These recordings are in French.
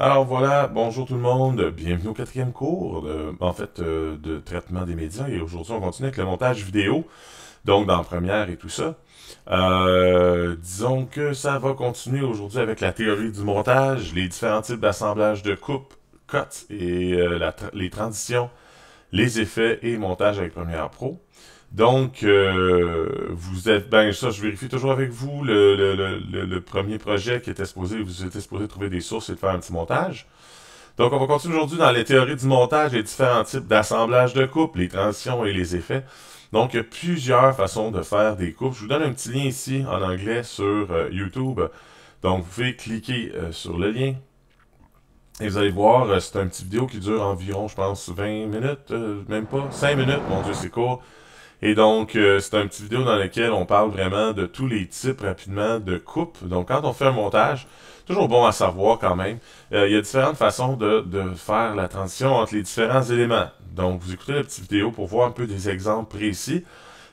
Alors voilà, bonjour tout le monde, bienvenue au quatrième cours, de, en fait, euh, de traitement des médias. Et aujourd'hui, on continue avec le montage vidéo, donc dans première et tout ça. Euh, disons que ça va continuer aujourd'hui avec la théorie du montage, les différents types d'assemblage de coupes, cotes et euh, les transitions, les effets et montage avec Premiere Pro. Donc, euh, vous êtes, ben ça, je vérifie toujours avec vous. Le, premier projet qui était exposé, vous êtes exposé à trouver des sources et de faire un petit montage. Donc, on va continuer aujourd'hui dans les théories du montage, les différents types d'assemblage de coupes, les transitions et les effets. Donc, il y a plusieurs façons de faire des coupes. Je vous donne un petit lien ici en anglais sur euh, YouTube. Donc, vous pouvez cliquer euh, sur le lien. Et vous allez voir, c'est un petit vidéo qui dure environ, je pense, 20 minutes, même pas, 5 minutes. Mon Dieu, c'est court. Et donc, euh, c'est un petit vidéo dans lequel on parle vraiment de tous les types rapidement de coupe. Donc, quand on fait un montage, toujours bon à savoir quand même, euh, il y a différentes façons de, de, faire la transition entre les différents éléments. Donc, vous écoutez la petite vidéo pour voir un peu des exemples précis.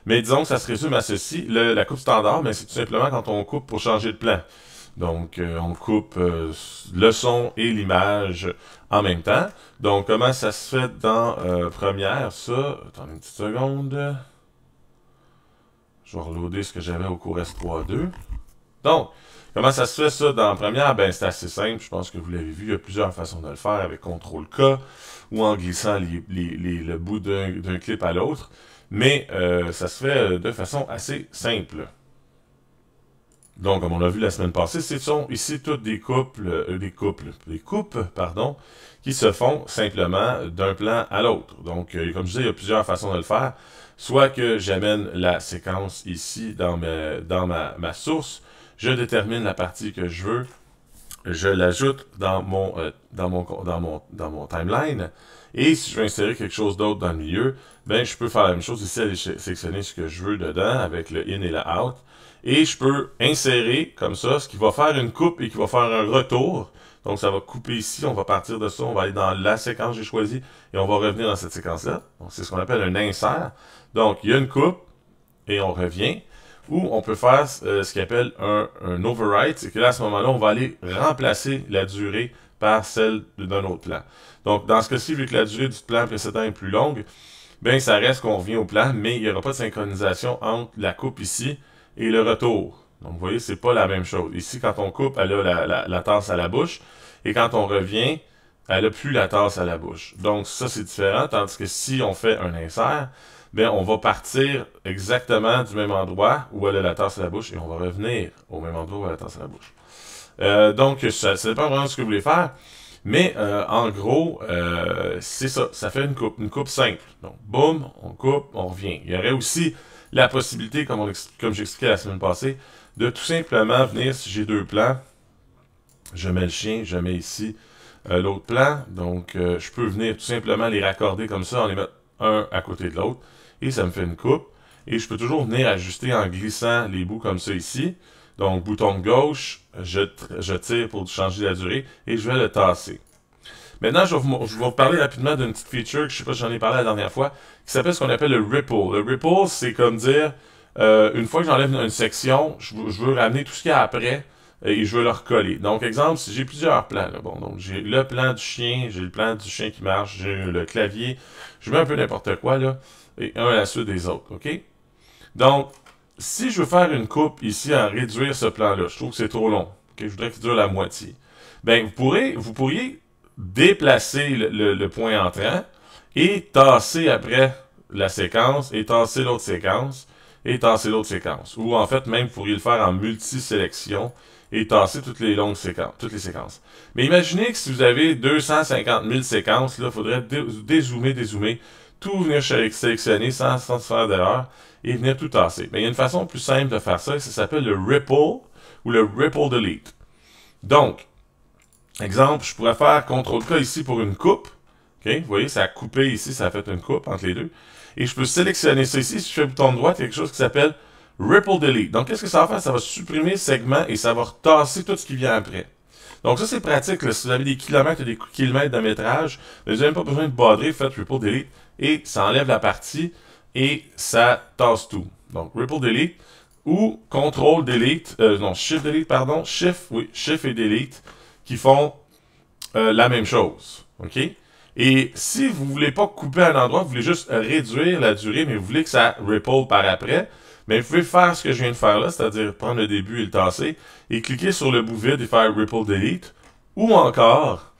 Mais disons que ça se résume à ceci. la coupe standard, mais ben, c'est tout simplement quand on coupe pour changer de plan. Donc, euh, on coupe le son et l'image en même temps. Donc, comment ça se fait dans Première, ça? Attends une petite seconde. Je vais reloader ce que j'avais au cours S3.2. Donc, comment ça se fait ça dans la première? Ben, c'est assez simple. Je pense que vous l'avez vu. Il y a plusieurs façons de le faire avec CTRL-K ou en glissant le bout d'un clip à l'autre. Mais euh, ça se fait euh, de façon assez simple. Donc, comme on l'a vu la semaine passée, ce sont ici toutes des couples, euh, des couples, des coupes, pardon, qui se font simplement d'un plan à l'autre. Donc, comme je disais, il y a plusieurs façons de le faire soit que j'amène la séquence ici dans, ma, source, je détermine la partie que je veux, je l'ajoute euh, dans, mon, timeline, et si je veux insérer quelque chose d'autre dans le milieu, ben je peux faire la même chose ici, aller sélectionner ce que je veux dedans avec le in et le out, et je peux insérer comme ça, ce qui va faire une coupe et qui va faire un retour, donc ça va couper ici, on va partir de ça, on va aller dans la séquence que j'ai choisie et on va revenir dans cette séquence-là. Donc c'est ce qu'on appelle un insert. Donc il y a une coupe et on revient. Ou on peut faire euh, ce qu'on appelle un, override, c'est que là à ce moment-là, on va aller remplacer la durée par celle d'un autre plan. Donc dans ce cas-ci, vu que la durée du plan précédent est plus longue, bien, ça reste qu'on revient au plan, mais il n'y aura pas de synchronisation entre la coupe ici et le retour. Donc, vous voyez, c'est pas la même chose. Ici, quand on coupe, elle a la, la, la tasse à la bouche. Et quand on revient, elle n'a plus la tasse à la bouche. Donc ça, c'est différent. Tandis que si on fait un insert, bien, on va partir exactement du même endroit où elle a la tasse à la bouche et on va revenir au même endroit où elle a la tasse à la bouche. Euh, donc, ça, ça dépend vraiment de ce que vous voulez faire. Mais euh, en gros, euh, c'est ça. Ça fait une coupe, une coupe simple. Donc, boum, on coupe, on revient. Il y aurait aussi la possibilité, comme, comme j'expliquais la semaine passée, de tout simplement venir, si j'ai deux plans, je mets le chien, je mets ici euh, l'autre plan. Donc, euh, je peux venir tout simplement les raccorder comme ça, en les mettant un à côté de l'autre. Et ça me fait une coupe. Et je peux toujours venir ajuster en glissant les bouts comme ça ici. Donc, bouton gauche, je, tire pour changer la durée et je vais le tasser. Maintenant, je vais, vous, parler rapidement d'une petite feature que je ne sais pas si j'en ai parlé la dernière fois, qui s'appelle ce qu'on appelle le ripple. Le ripple, c'est comme dire, euh, une fois que j'enlève une section, je, je, veux ramener tout ce qu'il y a après et je veux leur coller. Donc, exemple, si j'ai plusieurs plans, bon, donc j'ai le plan du chien, j'ai le plan du chien qui marche, j'ai le clavier, je mets un peu n'importe quoi, là, et un à la suite des autres, OK? Donc, si je veux faire une coupe ici en réduire ce plan-là, je trouve que c'est trop long, OK? Je voudrais qu'il dure la moitié. Bien, vous, pourriez déplacer le, le point entrant et tasser après la séquence et tasser l'autre séquence et tasser l'autre séquence. Ou en fait, même, vous pourriez le faire en multi-sélection et tasser toutes les longues séquences, toutes les séquences. Mais imaginez que si vous avez 250 000 séquences, là, il faudrait dézoomer, dézoomer, tout venir sélectionner sans, sans se faire d'erreur et venir tout tasser. Mais il y a une façon plus simple de faire ça, ça s'appelle le Ripple ou le Ripple Delete. Donc, exemple, je pourrais faire CTRL-K ici pour une coupe. Okay? Vous voyez, ça a coupé ici, ça a fait une coupe entre les deux. Et je peux sélectionner ça ici. Si je fais le bouton droit droite, il y a quelque chose qui s'appelle Ripple Delete. Donc, qu'est-ce que ça va faire? Ça va supprimer le segment et ça va retasser tout ce qui vient après. Donc, ça, c'est pratique. Si vous avez des kilomètres et des kilomètres de métrage, vous n'avez même pas besoin de badrer. Faites Ripple Delete et ça enlève la partie et ça tasse tout. Donc, Ripple Delete ou Control Delete, euh, non, Shift Delete, pardon, Shift, oui, Shift et Delete qui font euh, la même chose. OK? Et si vous ne voulez pas couper un endroit, vous voulez juste réduire la durée, mais vous voulez que ça ripple par après, mais vous pouvez faire ce que je viens de faire là, c'est-à-dire prendre le début et le tasser, et cliquer sur le bout vide et faire Ripple Delete. Ou encore,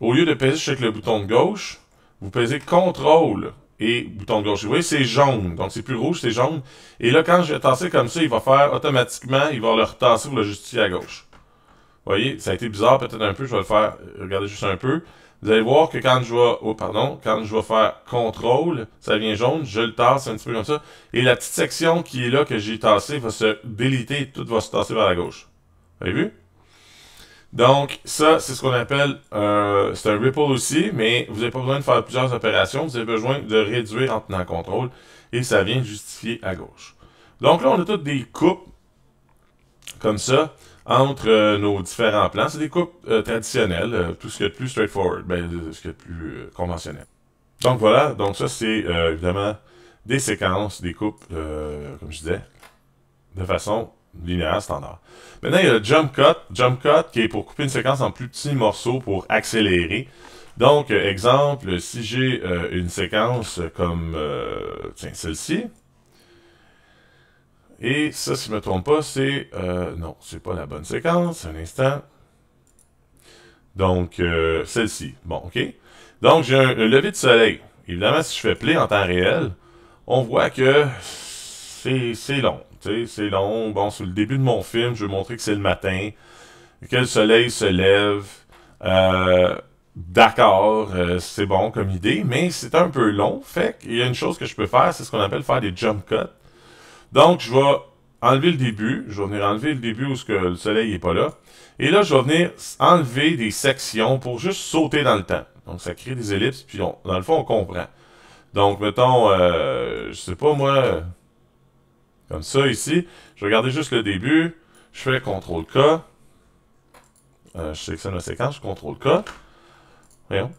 au lieu de peser avec le bouton de gauche, vous pesez CTRL et bouton de gauche. Vous voyez, c'est jaune. Donc, c'est plus rouge, c'est jaune. Et là, quand je vais tasser comme ça, il va faire automatiquement, il va le retasser pour le justifier à gauche. Vous voyez, ça a été bizarre peut-être un peu. Je vais le faire, euh, regardez juste un peu. Vous allez voir que quand je vais, oh, pardon, quand je vais faire contrôle, ça vient jaune, je le tasse un petit peu comme ça. Et la petite section qui est là que j'ai tassée va se déliter tout va se tasser vers la gauche. Vous avez vu? Donc, ça, c'est ce qu'on appelle, euh, c'est un ripple aussi, mais vous n'avez pas besoin de faire plusieurs opérations, vous avez besoin de réduire en tenant contrôle, et ça vient justifier à gauche. Donc là, on a toutes des coupes, comme ça entre euh, nos différents plans. C'est des coupes euh, traditionnelles, euh, tout ce qui est plus straightforward, ben, ce qui est plus conventionnel. Donc voilà, donc ça c'est évidemment des séquences, des coupes, comme je disais, de façon linéaire standard. Maintenant, il y a le jump cut. Jump cut qui est pour couper une séquence en plus petits morceaux pour accélérer. Donc, exemple, si j'ai une séquence comme celle-ci, et ça, si je ne me trompe pas, c'est... Euh, non, c'est pas la bonne séquence. Un instant. Donc, euh, celle-ci. Bon, OK. Donc, j'ai un, lever de soleil. Évidemment, si je fais play en temps réel, on voit que c'est long. C'est long. Bon, sur le début de mon film, je vais montrer que c'est le matin, que le soleil se lève. Euh, d'accord, euh, c'est bon comme idée, mais c'est un peu long. Fait qu'il y a une chose que je peux faire, c'est ce qu'on appelle faire des jump cuts. Donc, je vais enlever le début. Je vais venir enlever le début où ce que le soleil n'est pas là. Et là, je vais venir enlever des sections pour juste sauter dans le temps. Donc, ça crée des ellipses, puis dans le fond, on comprend. Donc, mettons, Je euh, je sais pas moi, comme ça ici. Je vais garder juste le début. Je fais CTRL-K. Euh, je sélectionne la séquence, CTRL-K. Voyons.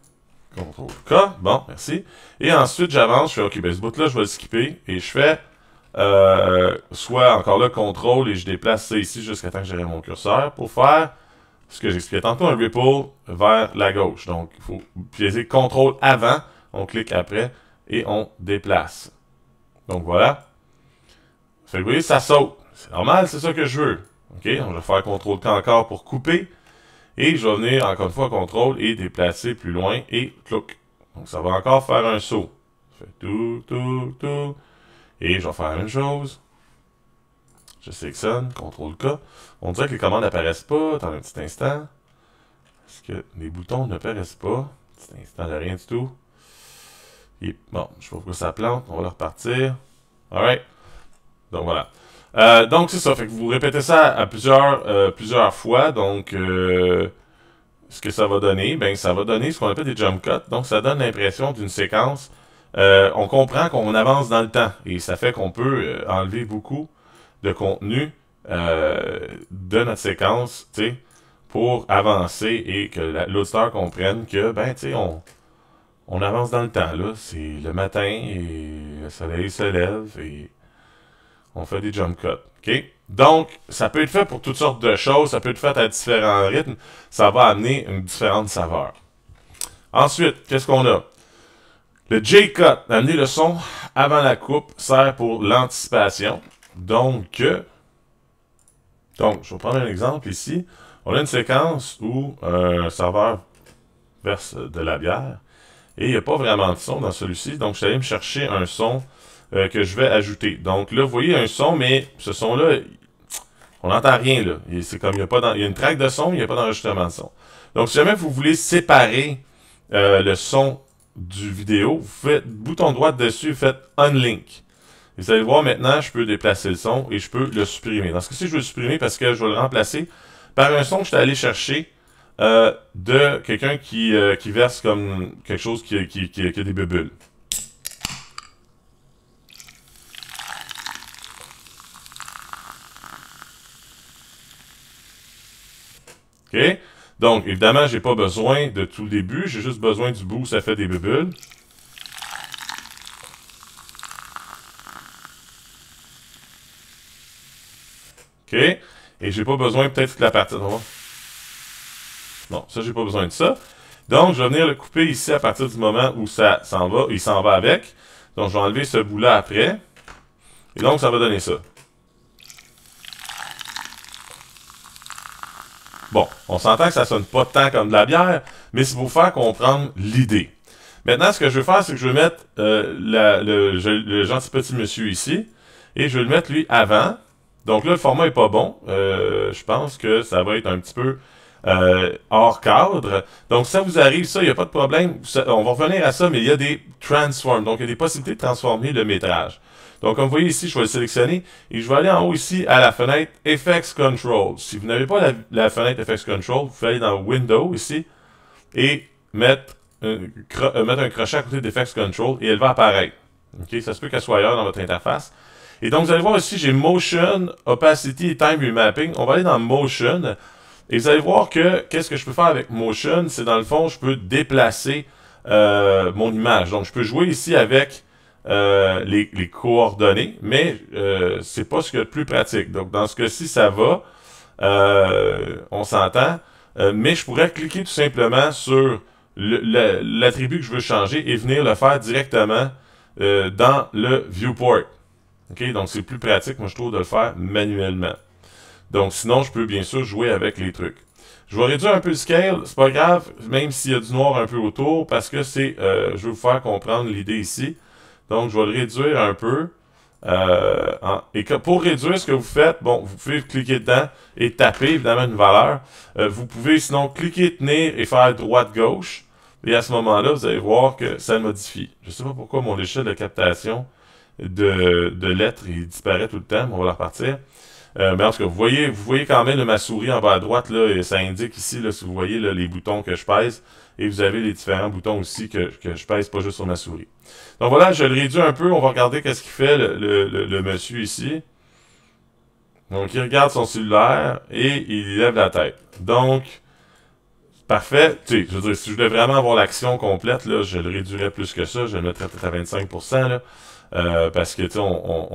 CTRL-K. Bon, merci. Et ensuite, j'avance. Je fais OK, ben ce là je vais le skipper. Et je fais euh, soit encore là, contrôle et je déplace ça ici jusqu'à temps que j'arrive mon curseur pour faire ce que j'expliquais tantôt, un ripple vers la gauche. Donc, il faut piéger contrôle avant, on clique après et on déplace. Donc voilà. vous voyez, ça saute. C'est normal, c'est ça que je veux. OK, donc je faire contrôle K encore pour couper. Et je vais venir encore une fois contrôle et déplacer plus loin et clouc. Donc ça va encore faire un saut. fait tout, tout, tout. Et je vais faire la même chose. Je sélectionne, CTRL-K. On dirait que les commandes n'apparaissent pas. dans un petit instant. Est-ce que les boutons n'apparaissent pas? Un petit instant de rien du tout. Et bon, je trouve que ça plante. On va le repartir. Alright. Donc voilà. Euh, donc c'est ça. Fait que vous répétez ça à plusieurs, euh, plusieurs fois. Donc euh, ce que ça va donner, ben ça va donner ce qu'on appelle des jump cuts. Donc ça donne l'impression d'une séquence euh, on comprend qu'on avance dans le temps et ça fait qu'on peut euh, enlever beaucoup de contenu euh, de notre séquence, pour avancer et que l'auditeur comprenne que, ben, on, on avance dans le temps, là. C'est le matin et le soleil se lève et on fait des jump cuts, OK? Donc, ça peut être fait pour toutes sortes de choses, ça peut être fait à différents rythmes, ça va amener une différente saveur. Ensuite, qu'est-ce qu'on a? Le J-Cut, amener le son avant la coupe, sert pour l'anticipation. Donc, euh, donc, je vais prendre un exemple ici. On a une séquence où euh, un serveur verse de la bière et il n'y a pas vraiment de son dans celui-ci. Donc, je suis me chercher un son euh, que je vais ajouter. Donc là, vous voyez un son, mais ce son-là, on n'entend rien. C'est comme il y, a pas il y a une traque de son, il n'y a pas d'enregistrement de son. Donc, si jamais vous voulez séparer le son du vidéo, vous faites bouton droit dessus, faites Unlink. Et vous allez voir maintenant, je peux déplacer le son et je peux le supprimer. Dans ce cas-ci, je vais le supprimer parce que je vais le remplacer par un son que je suis allé chercher euh, de quelqu'un qui, euh, qui, verse comme quelque chose qui, qui, qui, a des bulles. OK? Donc, évidemment, j'ai pas besoin de tout le début, j'ai juste besoin du bout où ça fait des bulles. OK? Et j'ai pas besoin peut-être de la partie... Non, ah non ça, j'ai pas besoin de ça. Donc, je vais venir le couper ici à partir du moment où ça s'en va, il s'en va avec. Donc, je vais enlever ce bout-là après. Et donc, ça va donner ça. Bon, on s'entend que ça sonne pas tant comme de la bière, mais c'est pour faire comprendre l'idée. Maintenant, ce que je vais faire, c'est que je vais mettre euh, le, gentil petit monsieur ici, et je vais le mettre lui avant. Donc là, le format est pas bon. Euh, je pense que ça va être un petit peu euh, hors cadre. Donc ça vous arrive, ça, il n'y a pas de problème. on va revenir à ça, mais il y a des transforms. Donc il y a des possibilités de transformer le métrage. Donc, comme vous voyez ici, je vais le sélectionner et je vais aller en haut ici à la fenêtre Effects Control. Si vous n'avez pas la, fenêtre Effects Control, vous pouvez aller dans Window ici et euh, mettre un, crochet à côté d'Effects Control et elle va apparaître. Ça se peut qu'elle soit ailleurs dans votre interface. Et donc, vous allez voir ici, j'ai Motion, Opacity et Time Remapping. On va aller dans Motion. Et vous allez voir que, qu'est-ce que je peux faire avec Motion? C'est dans le fond, je peux déplacer euh, mon image. Donc, je peux jouer ici avec euh, les, coordonnées, mais euh, c'est pas ce a de plus pratique. Donc, dans ce cas-ci, ça va. Euh, on s'entend. mais je pourrais cliquer tout simplement sur l'attribut que je veux changer et venir le faire directement dans le viewport. Donc, c'est plus pratique, moi, je trouve, de le faire manuellement. Donc, sinon, je peux bien sûr jouer avec les trucs. Je vais réduire un peu le scale, c'est pas grave, même s'il y a du noir un peu autour, parce que c'est, je veux vous faire comprendre l'idée ici. Donc, je vais le réduire un peu. Euh, et pour réduire ce que vous faites, bon, vous pouvez cliquer dedans et taper évidemment une valeur. Euh, vous pouvez sinon cliquer, tenir et faire droite-gauche. Et à ce moment-là, vous allez voir que ça modifie. Je ne sais pas pourquoi mon échelle de captation de, de lettres il disparaît tout le temps, on va la repartir. Euh, mais en tout cas, vous voyez, vous voyez quand même ma souris en bas à droite, là, et ça indique ici, là, si vous voyez là, les boutons que je pèse, et vous avez les différents boutons aussi que, que je pèse pas juste sur ma souris. Donc voilà, je le réduis un peu. On va regarder qu'est-ce qu'il fait le, monsieur ici. Donc il regarde son cellulaire et il lève la tête. Donc, parfait. Tu sais, je veux dire, si je voulais vraiment avoir l'action complète, là, je le réduirais plus que ça. Je le mettrais peut-être à 25%. Là. Euh, parce que tu on,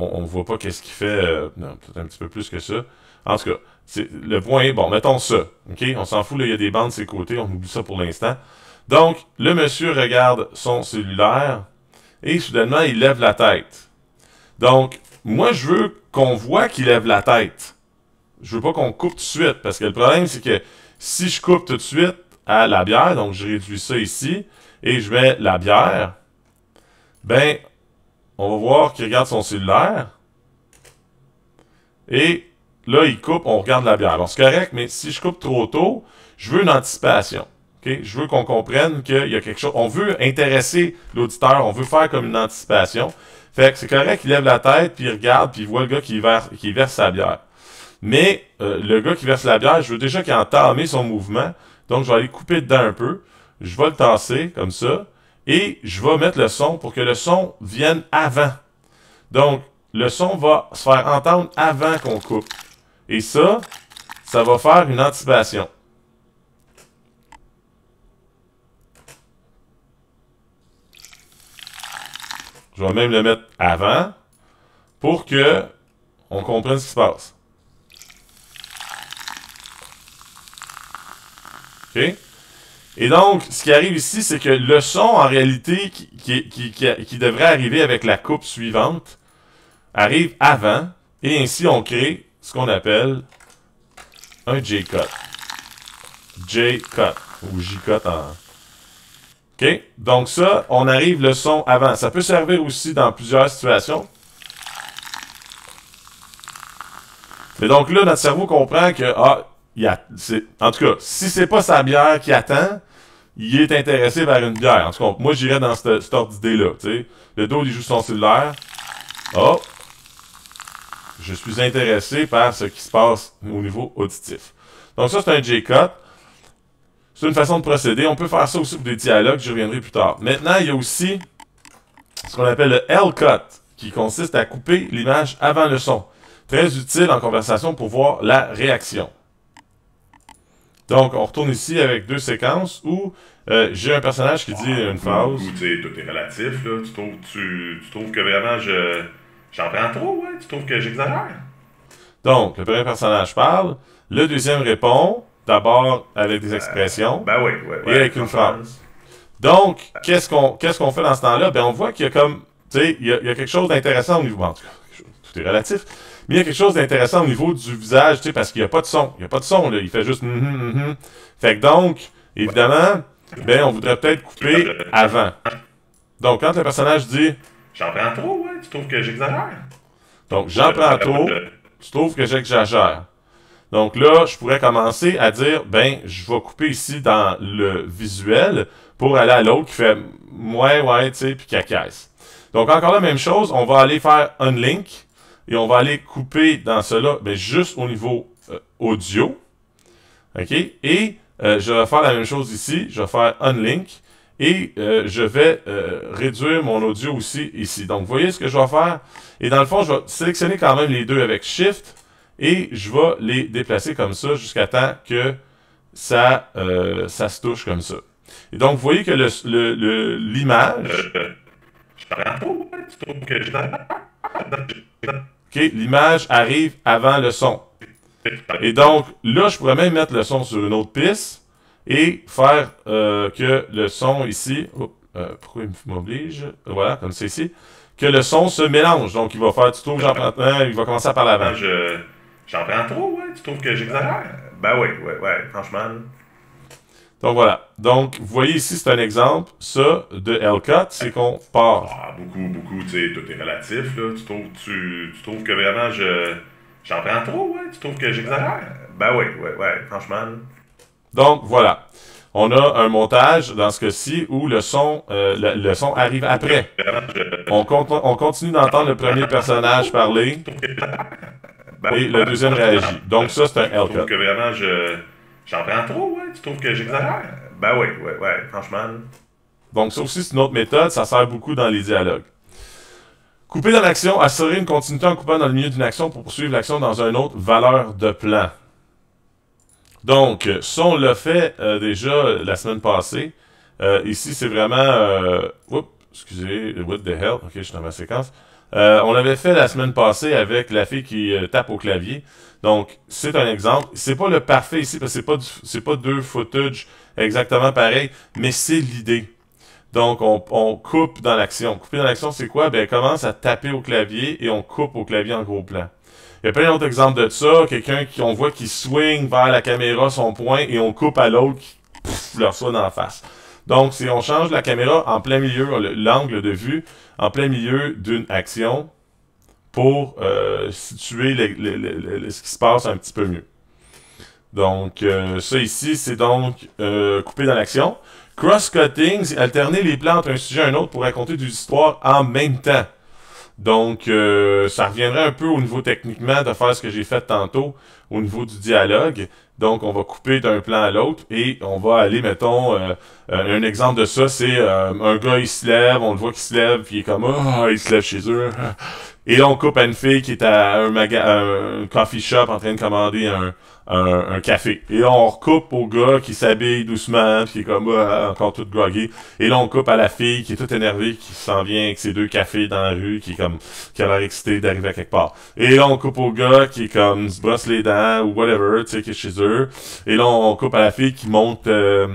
on, on, voit pas qu'est-ce qu'il fait euh, non, peut-être un petit peu plus que ça. En tout cas, le point, bon, mettons ça. OK? On s'en fout, il y a des bandes de ses côtés, on oublie ça pour l'instant. Donc, le monsieur regarde son cellulaire et soudainement, il lève la tête. Donc, moi, je veux qu'on voit qu'il lève la tête. Je veux pas qu'on coupe tout de suite, parce que le problème, c'est que si je coupe tout de suite à la bière, donc je réduis ça ici, et je mets la bière, ben, on va voir qu'il regarde son cellulaire. Et Là, il coupe, on regarde la bière. Bon, c'est correct, mais si je coupe trop tôt, je veux une anticipation. Je veux qu'on comprenne qu'il y a quelque chose. On veut intéresser l'auditeur, on veut faire comme une anticipation. Fait que c'est correct, qu'il lève la tête, puis il regarde, puis il voit le gars qui verse, sa bière. Mais euh, le gars qui verse la bière, je veux déjà qu'il entame son mouvement. Donc, je vais aller couper dedans un peu. Je vais le tasser, comme ça. Et je vais mettre le son pour que le son vienne avant. Donc, le son va se faire entendre avant qu'on coupe. Et ça, ça va faire une anticipation. Je vais même le mettre avant pour que on comprenne ce qui se passe. OK? Et donc, ce qui arrive ici, c'est que le son, en réalité, qui, qui, devrait arriver avec la coupe suivante, arrive avant, et ainsi on crée ce qu'on appelle un J-cut. J-cut ou J-cut en... OK? Donc ça, on arrive le son avant. Ça peut servir aussi dans plusieurs situations. Mais donc là, notre cerveau comprend que, ah, y a, en tout cas, si c'est pas sa bière qui attend, il est intéressé par une bière. En tout cas, moi, j'irais dans cette, cette ordre d'idée-là. tu sais. Le dos, il joue son cellulaire. Oh, je suis intéressé par ce qui se passe au niveau auditif. Donc ça, c'est un J-Cut. C'est une façon de procéder. On peut faire ça aussi pour des dialogues, je reviendrai plus tard. Maintenant, il y a aussi ce qu'on appelle le L-Cut, qui consiste à couper l'image avant le son. Très utile en conversation pour voir la réaction. Donc, on retourne ici avec deux séquences où euh, j'ai un personnage qui dit une phrase. Ou tu tout est relatif, là. tu trouves que vraiment je J'en prends trop, ouais. Hein. Tu trouves que j'exagère? Donc, le premier personnage parle. Le deuxième répond, d'abord avec des euh, expressions. Ben et avec une phrase. Donc, qu'est-ce qu'on qu'est-ce qu'on fait dans ce temps-là? Ben, on voit qu'il y a comme. Tu sais, il, y, a quelque chose d'intéressant au niveau. En tout cas, tout est relatif. Mais il y a quelque chose d'intéressant au niveau du visage, tu sais, parce qu'il n'y a pas de son. Il n'y a pas de son, là. Il fait juste. Mm-hmm, mm-hmm. Fait donc, évidemment, ben, on voudrait peut-être couper avant. Donc, quand le personnage dit J'en prends trop, ouais. Hein? Tu trouves que j'exagère? Donc, j'en prends trop. Tu trouves que j'exagère. Donc là, je pourrais commencer à dire, ben, je vais couper ici dans le visuel pour aller à l'autre qui fait, ouais, ouais, tu sais, puis qui Donc encore la même chose, on va aller faire un link et on va aller couper dans cela, mais ben, juste au niveau euh, audio. OK? Et euh, je vais faire la même chose ici, je vais faire un link et euh, je vais euh, réduire mon audio aussi ici. Donc, vous voyez ce que je vais faire? Et dans le fond, je vais sélectionner quand même les deux avec Shift. Et je vais les déplacer comme ça jusqu'à temps que ça, euh, se touche comme ça. Et donc, vous voyez que l'image... Le, le, OK, l'image arrive avant le son. Et donc, là, je pourrais même mettre le son sur une autre piste et faire euh, que le son ici, oh, euh, pourquoi il m'oblige, voilà, comme c'est ici, que le son se mélange. Donc il va faire, tu trouves que j'en prends trop, il va commencer par l'avant. J'en prends trop, ouais, tu trouves que j'exagère? Ben oui, ouais, ouais, franchement. Donc voilà. Donc, vous voyez ici, c'est un exemple. Ça, de L4, c'est qu'on part. Ah, beaucoup, beaucoup, tu sais, tout est relatif, là. Tu trouves, tu, tu trouves que vraiment je. J'en prends trop, ouais. Tu trouves que j'exagère? Ben oui, ouais, ouais, franchement. Donc, voilà. On a un montage, dans ce cas-ci, où le son, euh, le, son arrive après. On, continue d'entendre le premier personnage parler. Et le deuxième réagit. Donc, ça, c'est un l que vraiment, J'en prends trop, ouais? Hein? Tu trouves que j'exagère? Ben oui, ouais, ouais, franchement. Donc, ça aussi, c'est une autre méthode. Ça sert beaucoup dans les dialogues. Couper dans l'action, assurer une continuité en coupant dans le milieu d'une action pour poursuivre l'action dans un autre valeur de plan. Donc, ça, on l'a fait euh, déjà la semaine passée. Euh, ici, c'est vraiment... Euh, oups, excusez, what the hell? Ok, je suis dans ma séquence. on l'avait fait la semaine passée avec la fille qui tape au clavier. Donc, c'est un exemple. C'est pas le parfait ici, parce que c'est pas, pas deux footage exactement pareil, mais c'est l'idée. Donc, on, coupe dans l'action. Couper dans l'action, c'est quoi? Ben, commence à taper au clavier et on coupe au clavier en gros plan. Il y a plein d'autres exemples de ça. Quelqu'un qu'on voit qui swing vers la caméra son point et on coupe à l'autre qui leur soit dans face. Donc, si on change la caméra en plein milieu, l'angle de vue, en plein milieu d'une action pour euh, situer ce qui se passe un petit peu mieux. Donc, euh, ça ici, c'est donc euh, couper coupé dans l'action. Cross-cutting, alterner les plans entre un sujet et un autre pour raconter des histoires en même temps. Donc, euh, ça reviendrait un peu au niveau techniquement de faire ce que j'ai fait tantôt au niveau du dialogue. Donc, on va couper d'un plan à l'autre et on va aller, mettons, euh, euh, un exemple de ça, c'est un gars, il se lève, on le voit qu'il se lève, puis il est comme, ah, oh, il se lève chez eux. Et là, on coupe à une fille qui est à un, maga un coffee shop en train de commander un, un, café. Et là, on recoupe au gars qui s'habille doucement, qui est comme encore tout groggy. Et là, on coupe à la fille qui est toute énervée, qui s'en vient avec ses deux cafés dans la rue, qui est comme qui a l'air excité d'arriver à quelque part. Et là, on coupe au gars qui est comme se brosse les dents ou whatever, tu sais, qui est chez eux. Et là, on coupe à la fille qui monte euh,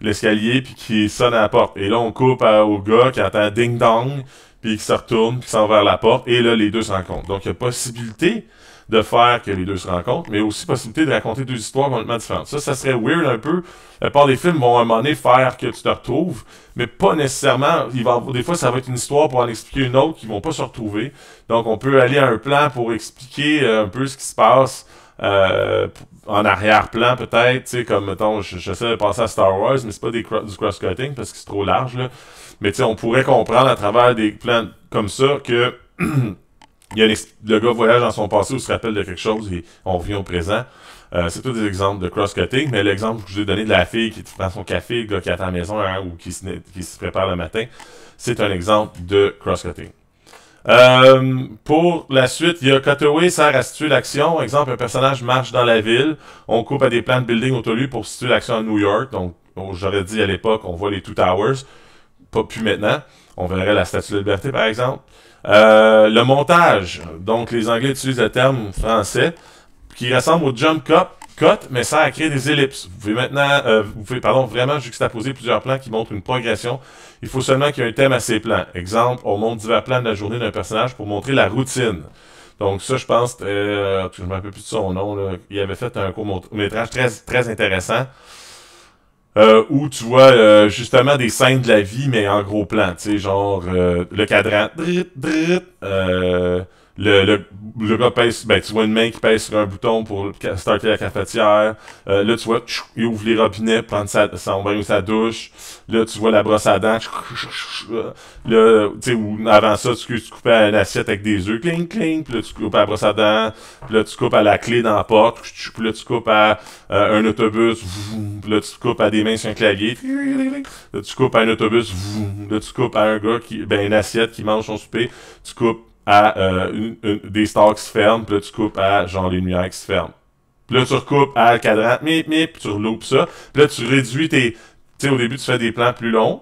l'escalier puis qui sonne à la porte. Et là, on coupe au gars qui entend ding dong puis qui se retourne, qui s'en va vers la porte. Et là, les deux se rencontrent. Donc, il y a possibilité de faire que les deux se rencontrent, mais aussi possibilité de raconter deux histoires complètement différentes. Ça, ça serait weird un peu. La part des films vont à un moment donné faire que tu te retrouves, mais pas nécessairement. Il va, des fois, ça va être une histoire pour en expliquer une autre qui vont pas se retrouver. Donc, on peut aller à un plan pour expliquer euh, un peu ce qui se passe. Euh, en arrière-plan peut-être, tu sais, comme, mettons, j'essaie de passer à Star Wars, mais c'est pas du cross-cutting parce que c'est trop large, là. Mais tu sais, on pourrait comprendre à travers des plans comme ça que Il y a le gars voyage dans son passé ou se rappelle de quelque chose et on revient au présent. Euh, c'est tous des exemples de cross-cutting, mais l'exemple que je vous ai donné de la fille qui prend son café, le gars qui attend à la maison hein, ou qui se, prépare le matin, c'est un exemple de cross-cutting. Euh, pour la suite, il y a Cutaway sert à situer l'action. Exemple, un personnage marche dans la ville. On coupe à des plans de building autour de lui pour situer l'action à New York. Donc, oh, j'aurais dit à l'époque, on voit les Two Towers. Pas plus maintenant. On verrait la Statue de Liberté, par exemple. Euh, le montage, donc les Anglais utilisent le terme français, qui ressemble au jump cut, cut, mais ça a créé des ellipses. Vous pouvez maintenant, euh, vous pouvez, pardon, vraiment juxtaposer plusieurs plans qui montrent une progression. Il faut seulement qu'il y ait un thème à ces plans. Exemple, on montre divers plans de la journée d'un personnage pour montrer la routine. Donc ça, je pense, euh, je me rappelle plus de son nom, il avait fait un court métrage très, très intéressant. Euh, où tu vois euh, justement des scènes de la vie, mais en gros plan, tu sais, genre euh, le cadran, euh, le, le, le, gars pèse, ben, tu vois une main qui pèse sur un bouton pour starter la cafetière. Euh, là, tu vois, tchou, il ouvre les robinets, prendre sa, son bain ou sa douche. Là, tu vois la brosse à dents. là, tu sais, ou avant ça, tu, coupes à assiette avec des œufs, cling, cling. Puis là, tu coupes à la brosse à dents. Puis là, tu coupes à la clé dans la porte. Puis là, tu coupes à euh, un autobus. Puis là, tu coupes à des mains sur un clavier. Là, tu coupes à un autobus. Là, tu coupes à un gars qui, ben, une assiette qui mange son souper. Tu coupes à euh, des stars qui se ferment, puis là, tu coupes à genre les lumières qui se ferment. Puis là, tu recoupes à le cadran, mip, mip, puis tu reloupes ça. Puis là, tu réduis tes... Tu sais, au début, tu fais des plans plus longs.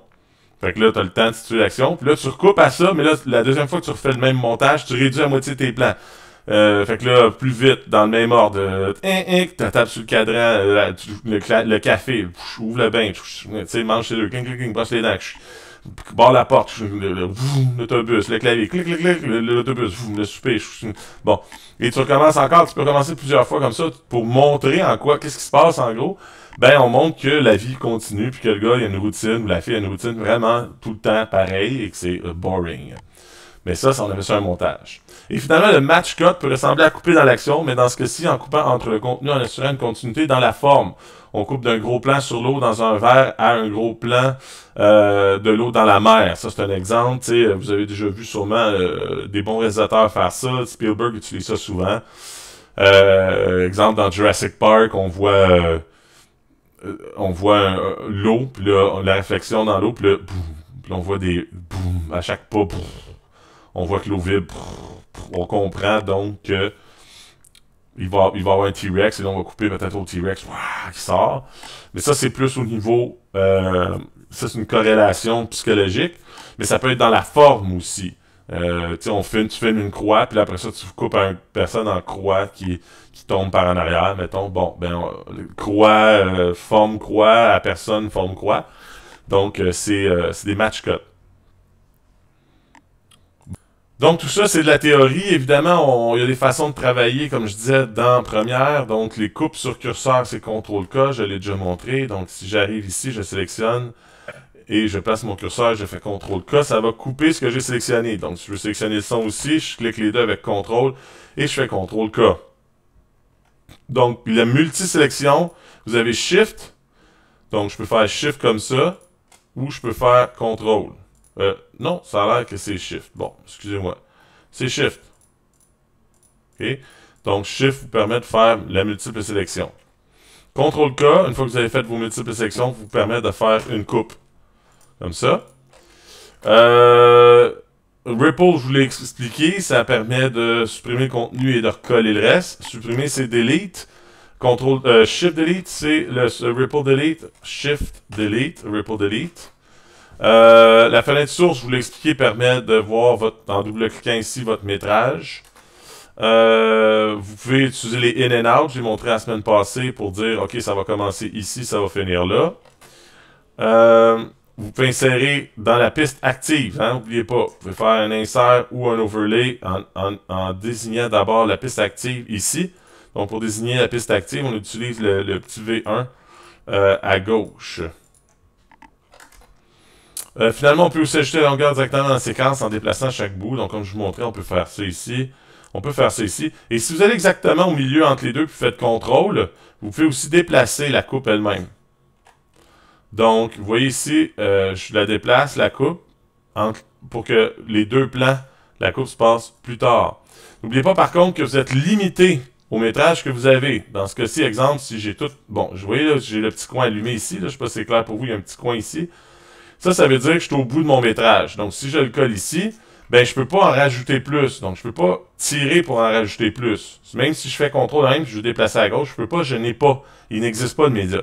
Fait que là, t'as le temps de situer l'action. Puis là, tu recoupes à ça, mais là, la deuxième fois que tu refais le même montage, tu réduis à moitié tes plans. Euh, fait que là, plus vite, dans le même ordre. Euh, tu tapes sur le cadran, euh, le, café, ouvre le bain, tu sais, mange chez deux, cling, passe brosse les dents barre la porte, l'autobus, le clavier, clic, clic, clic, l'autobus, le souper. Bon. Et tu recommences encore, tu peux recommencer plusieurs fois comme ça pour montrer en quoi, qu'est-ce qui se passe en gros. Ben, on montre que la vie continue, puis que le gars, il a une routine, ou la fille a une routine vraiment tout le temps pareil, et que c'est euh, boring. Mais ça, ça en avait sur un montage. Et finalement, le match cut peut ressembler à couper dans l'action, mais dans ce cas-ci, en coupant entre le contenu, en assurant une continuité dans la forme on coupe d'un gros plan sur l'eau dans un verre à un gros plan euh, de l'eau dans la mer. Ça, c'est un exemple. vous avez déjà vu sûrement euh, des bons réalisateurs faire ça. Spielberg utilise ça souvent. Euh, exemple, dans Jurassic Park, on voit on voit l'eau, puis la réflexion dans l'eau, puis on voit des boum à chaque pas. on voit que l'eau vibre. on comprend donc que il va, il va avoir un T-Rex et on va couper peut-être au T-Rex qui sort. Mais ça, c'est plus au niveau. Euh, ça, c'est une corrélation psychologique. Mais ça peut être dans la forme aussi. Euh, on tu fais une croix, puis après ça, tu coupes une personne en croix qui, qui tombe par en arrière, mettons. Bon, ben, croix, euh, forme croix, à personne forme croix. Donc, euh, c'est des match cuts. Donc tout ça, c'est de la théorie. Évidemment, il y a des façons de travailler, comme je disais, dans première. Donc les coupes sur curseur, c'est CTRL-K, je l'ai déjà montré. Donc si j'arrive ici, je sélectionne et je place mon curseur, je fais CTRL-K, ça va couper ce que j'ai sélectionné. Donc si je veux sélectionner le son aussi, je clique les deux avec CTRL et je fais CTRL-K. Donc puis la sélection vous avez SHIFT. Donc je peux faire SHIFT comme ça ou je peux faire CTRL. Euh, non, ça a l'air que c'est Shift. Bon, excusez-moi. C'est Shift. OK? Donc, Shift vous permet de faire la multiple sélection. CTRL K, une fois que vous avez fait vos multiples sélections, vous permet de faire une coupe. Comme ça. Euh, Ripple, je vous l'ai expliqué, ça permet de supprimer le contenu et de recoller le reste. Supprimer, c'est Delete. CTRL, euh, Shift Delete, c'est le Ripple Delete, Shift Delete, Ripple Delete. Euh, la fenêtre source, je vous l'ai permet de voir votre, en double-cliquant ici votre métrage. Euh, vous pouvez utiliser les in and out, j'ai montré la semaine passée pour dire ok ça va commencer ici, ça va finir là. Euh, vous pouvez insérer dans la piste active, hein, n'oubliez pas, vous pouvez faire un insert ou un overlay en, désignant d'abord la piste active ici. Donc pour désigner la piste active, on utilise le, petit V1 à gauche. Euh, finalement, on peut aussi ajouter la longueur directement dans la séquence en déplaçant chaque bout. Donc, comme je vous montrais, on peut faire ça ici. On peut faire ça ici. Et si vous allez exactement au milieu entre les deux, puis faites CTRL, vous pouvez aussi déplacer la coupe elle-même. Donc, vous voyez ici, euh, je la déplace, la coupe, pour que les deux plans, la coupe se passe plus tard. N'oubliez pas, par contre, que vous êtes limité au métrage que vous avez. Dans ce cas-ci, exemple, si j'ai tout... Bon, je voyez, là, j'ai le petit coin allumé ici. je ne sais pas si c'est clair pour vous, il y a un petit coin ici. Ça, ça veut dire que je suis au bout de mon métrage. Donc, si je le colle ici, ben, je peux pas en rajouter plus. Donc, je peux pas tirer pour en rajouter plus. Même si je fais contrôle M je veux déplacer à gauche, je peux pas, je n'ai pas. Il n'existe pas de média.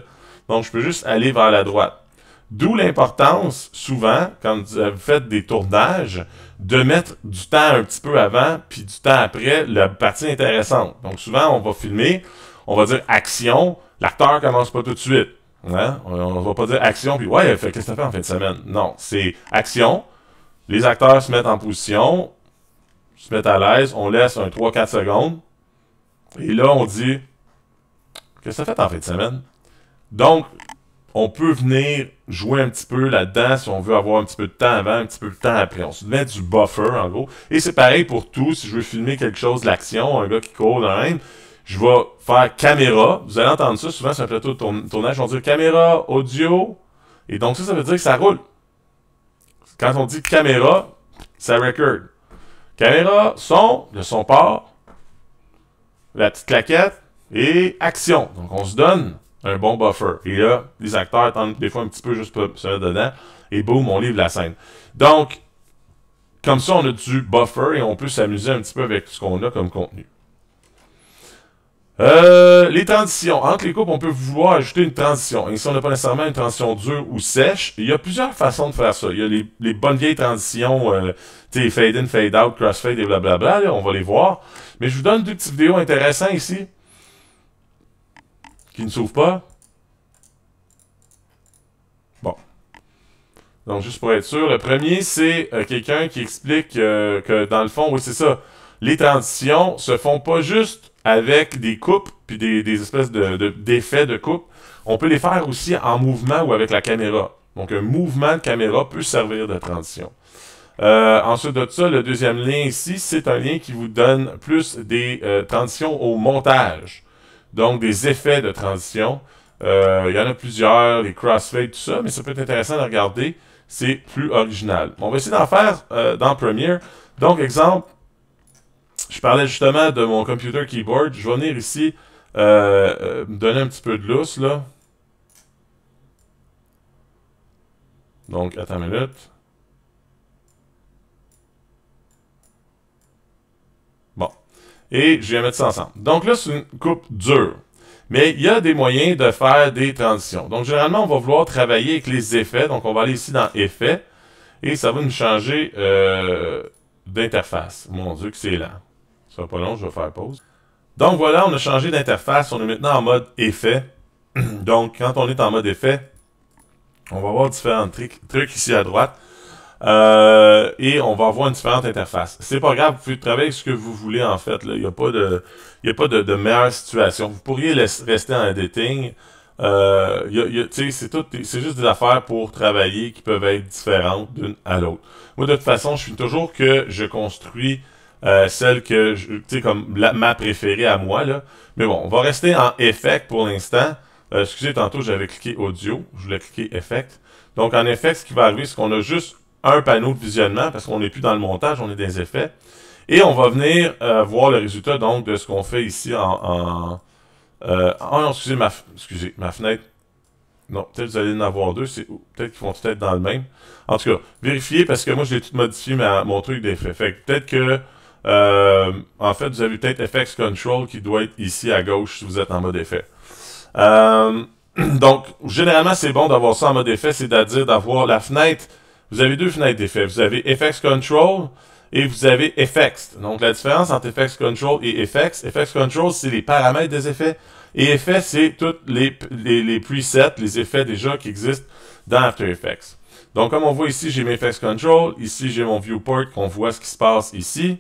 Donc, je peux juste aller vers la droite. D'où l'importance, souvent, quand vous faites des tournages, de mettre du temps un petit peu avant, puis du temps après, la partie intéressante. Donc, souvent, on va filmer, on va dire action, l'acteur commence pas tout de suite. Hein? On ne va pas dire action, puis ouais, qu'est-ce que t'as fait en fin de semaine? Non, c'est action. Les acteurs se mettent en position, se mettent à l'aise, on laisse un 3-4 secondes. Et là, on dit Qu'est-ce que ça fait en fin de semaine? Donc, on peut venir jouer un petit peu là-dedans si on veut avoir un petit peu de temps avant, un petit peu de temps après. On se met du buffer, en gros. Et c'est pareil pour tout. Si je veux filmer quelque chose, l'action, un gars qui court, même je vais faire caméra. Vous allez entendre ça souvent sur un plateau de tournage. On dit caméra, audio. Et donc ça, ça veut dire que ça roule. Quand on dit caméra, ça record. Caméra, son, le son part, la petite claquette et action. Donc on se donne un bon buffer. Et là, les acteurs attendent des fois un petit peu juste pour se mettre dedans. Et boum, on livre la scène. Donc, comme ça, on a du buffer et on peut s'amuser un petit peu avec ce qu'on a comme contenu. Euh, les transitions. Entre les coupes, on peut vouloir ajouter une transition. Ici, on n'a pas nécessairement une transition dure ou sèche, il y a plusieurs façons de faire ça. Il y a les, bonnes vieilles transitions, euh, fade in, fade out, crossfade et blablabla, on va les voir. Mais je vous donne deux petites vidéos intéressantes ici, qui ne s'ouvrent pas. Bon. Donc, juste pour être sûr, le premier, c'est euh, quelqu'un qui explique euh, que, dans le fond, oui, c'est ça, les transitions se font pas juste avec des coupes, puis des, des espèces d'effets de, de coupe. On peut les faire aussi en mouvement ou avec la caméra. Donc un mouvement de caméra peut servir de transition. Euh, ensuite de ça, le deuxième lien ici, c'est un lien qui vous donne plus des euh, transitions au montage. Donc des effets de transition. Euh, il y en a plusieurs, les crossfades, tout ça, mais ça peut être intéressant de regarder. C'est plus original. On va essayer d'en faire euh, dans Premiere. Donc, exemple, je parlais justement de mon computer keyboard. Je vais venir ici euh, euh, me donner un petit peu de lousse, là. Donc, attends une minute. Bon. Et je vais mettre ça ensemble. Donc là, c'est une coupe dure. Mais il y a des moyens de faire des transitions. Donc, généralement, on va vouloir travailler avec les effets. Donc, on va aller ici dans « Effets » et ça va nous changer euh, d'interface. Mon Dieu, que c'est lent. Ça va pas long, je vais faire pause. Donc voilà, on a changé d'interface. On est maintenant en mode effet. Donc, quand on est en mode effet, on va avoir différents trucs, ici à droite. Euh, et on va avoir une différente interface. C'est pas grave, vous pouvez travailler ce que vous voulez en fait. Il n'y a pas de, pas de, meilleure situation. Vous pourriez rester en editing. c'est juste des affaires pour travailler qui peuvent être différentes d'une à l'autre. Moi, de toute façon, je suis toujours que je construis euh, celle que, tu sais, comme ma préférée à moi, là. Mais bon, on va rester en Effect pour l'instant. Euh, excusez, tantôt, j'avais cliqué Audio. Je voulais cliquer Effect. Donc, en Effect, ce qui va arriver, c'est qu'on a juste un panneau de visionnement parce qu'on n'est plus dans le montage, on est des effets. Et on va venir euh, voir le résultat, donc, de ce qu'on fait ici en... en ah, excusez ma, excusez, ma fenêtre non, peut-être vous allez en avoir deux. Peut-être qu'ils vont tout être dans le même. En tout cas, vérifiez parce que moi, j'ai tout modifié ma, mon truc d'effet. Fait peut-être que euh, en fait, vous avez peut-être FX Control qui doit être ici à gauche si vous êtes en mode effet. Euh, donc, généralement, c'est bon d'avoir ça en mode effet, c'est-à-dire d'avoir la fenêtre. Vous avez deux fenêtres d'effet. Vous avez FX Control et vous avez Effects. Donc, la différence entre FX Control et Effects. FX Control, c'est les paramètres des effets. Et effects, c'est tous les, les, presets, les effets déjà qui existent dans After Effects. Donc, comme on voit ici, j'ai mes FX Control. Ici, j'ai mon viewport qu'on voit ce qui se passe ici.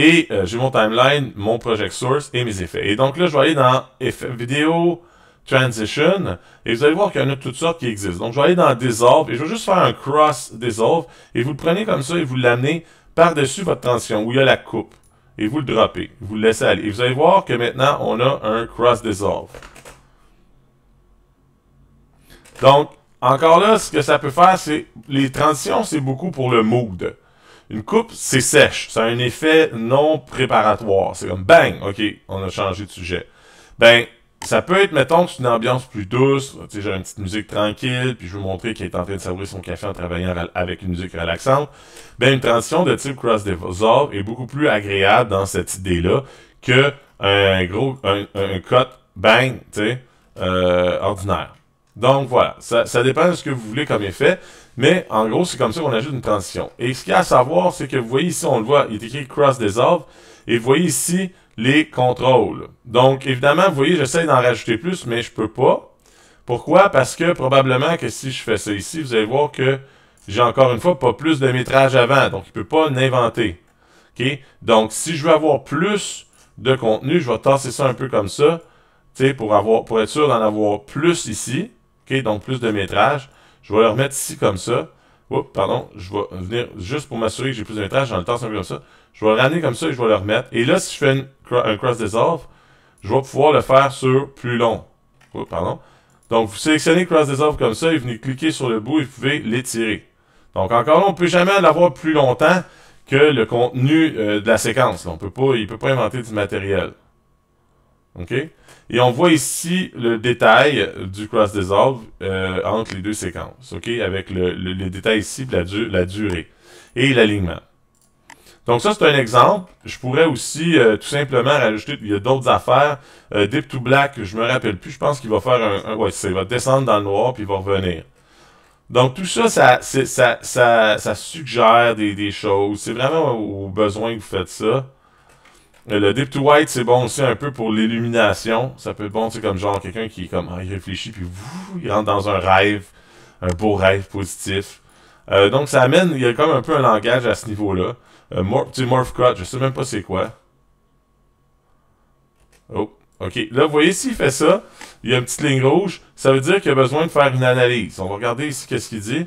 Et euh, j'ai mon timeline, mon project source et mes effets. Et donc là, je vais aller dans effet vidéo transition et vous allez voir qu'il y en a toutes sortes qui existent. Donc je vais aller dans dissolve et je vais juste faire un cross dissolve et vous le prenez comme ça et vous l'amenez par-dessus votre transition où il y a la coupe et vous le droppez, vous le laissez aller. Et vous allez voir que maintenant on a un cross dissolve. Donc encore là, ce que ça peut faire, c'est les transitions, c'est beaucoup pour le mood. Une coupe, c'est sèche. a un effet non préparatoire. C'est comme bang, ok, on a changé de sujet. Ben, ça peut être, mettons, une ambiance plus douce. Tu sais, j'ai une petite musique tranquille, puis je veux montrer qu'il est en train de savourer son café en travaillant avec une musique relaxante. Ben, une transition de type Cross divisor est beaucoup plus agréable dans cette idée-là que un gros, un, cut bang, tu sais, euh, ordinaire. Donc voilà, ça dépend de ce que vous voulez comme effet. Mais en gros, c'est comme ça qu'on ajoute une transition. Et ce qu'il y a à savoir, c'est que vous voyez ici, on le voit, il est écrit cross dissolve. Et vous voyez ici les contrôles. Donc évidemment, vous voyez, j'essaie d'en rajouter plus, mais je peux pas. Pourquoi? Parce que probablement que si je fais ça ici, vous allez voir que j'ai encore une fois pas plus de métrage avant. Donc il peut pas l'inventer. OK? Donc si je veux avoir plus de contenu, je vais tasser ça un peu comme ça. Pour, avoir, pour être sûr d'en avoir plus ici. OK? Donc plus de métrage. Je vais le remettre ici comme ça. Oups, pardon, je vais venir juste pour m'assurer que j'ai plus de métrage dans le temps, un peu comme ça. Je vais le ramener comme ça et je vais le remettre. Et là, si je fais un cross dissolve, je vais pouvoir le faire sur plus long. Oups, pardon. Donc, vous sélectionnez cross dissolve comme ça et venez cliquer sur le bout et vous pouvez l'étirer. Donc, encore là, on ne peut jamais l'avoir plus longtemps que le contenu euh, de la séquence. On peut pas, il ne peut pas inventer du matériel. OK? Et on voit ici le détail du cross dissolve euh, entre les deux séquences, ok, avec le, le, les détails ici, la, la durée et l'alignement. Donc ça, c'est un exemple. Je pourrais aussi euh, tout simplement rajouter, il y a d'autres affaires. Euh, to black, je me rappelle plus, je pense qu'il va faire un... ouais, il va descendre dans le noir, puis il va revenir. Donc tout ça, ça, ça, ça, ça suggère des, des choses. C'est vraiment au besoin que vous faites ça. Le Deep to white, c'est bon aussi un peu pour l'illumination. Ça peut être bon, c'est comme genre quelqu'un qui est comme, ah, il réfléchit, puis il rentre dans un rêve, un beau rêve positif. Euh, donc ça amène, il y a comme un peu un langage à ce niveau-là. Euh, Morph je sais même pas c'est quoi. Oh, ok. Là, vous voyez, s'il fait ça, il y a une petite ligne rouge. Ça veut dire qu'il a besoin de faire une analyse. On va regarder ici qu'est-ce qu'il dit.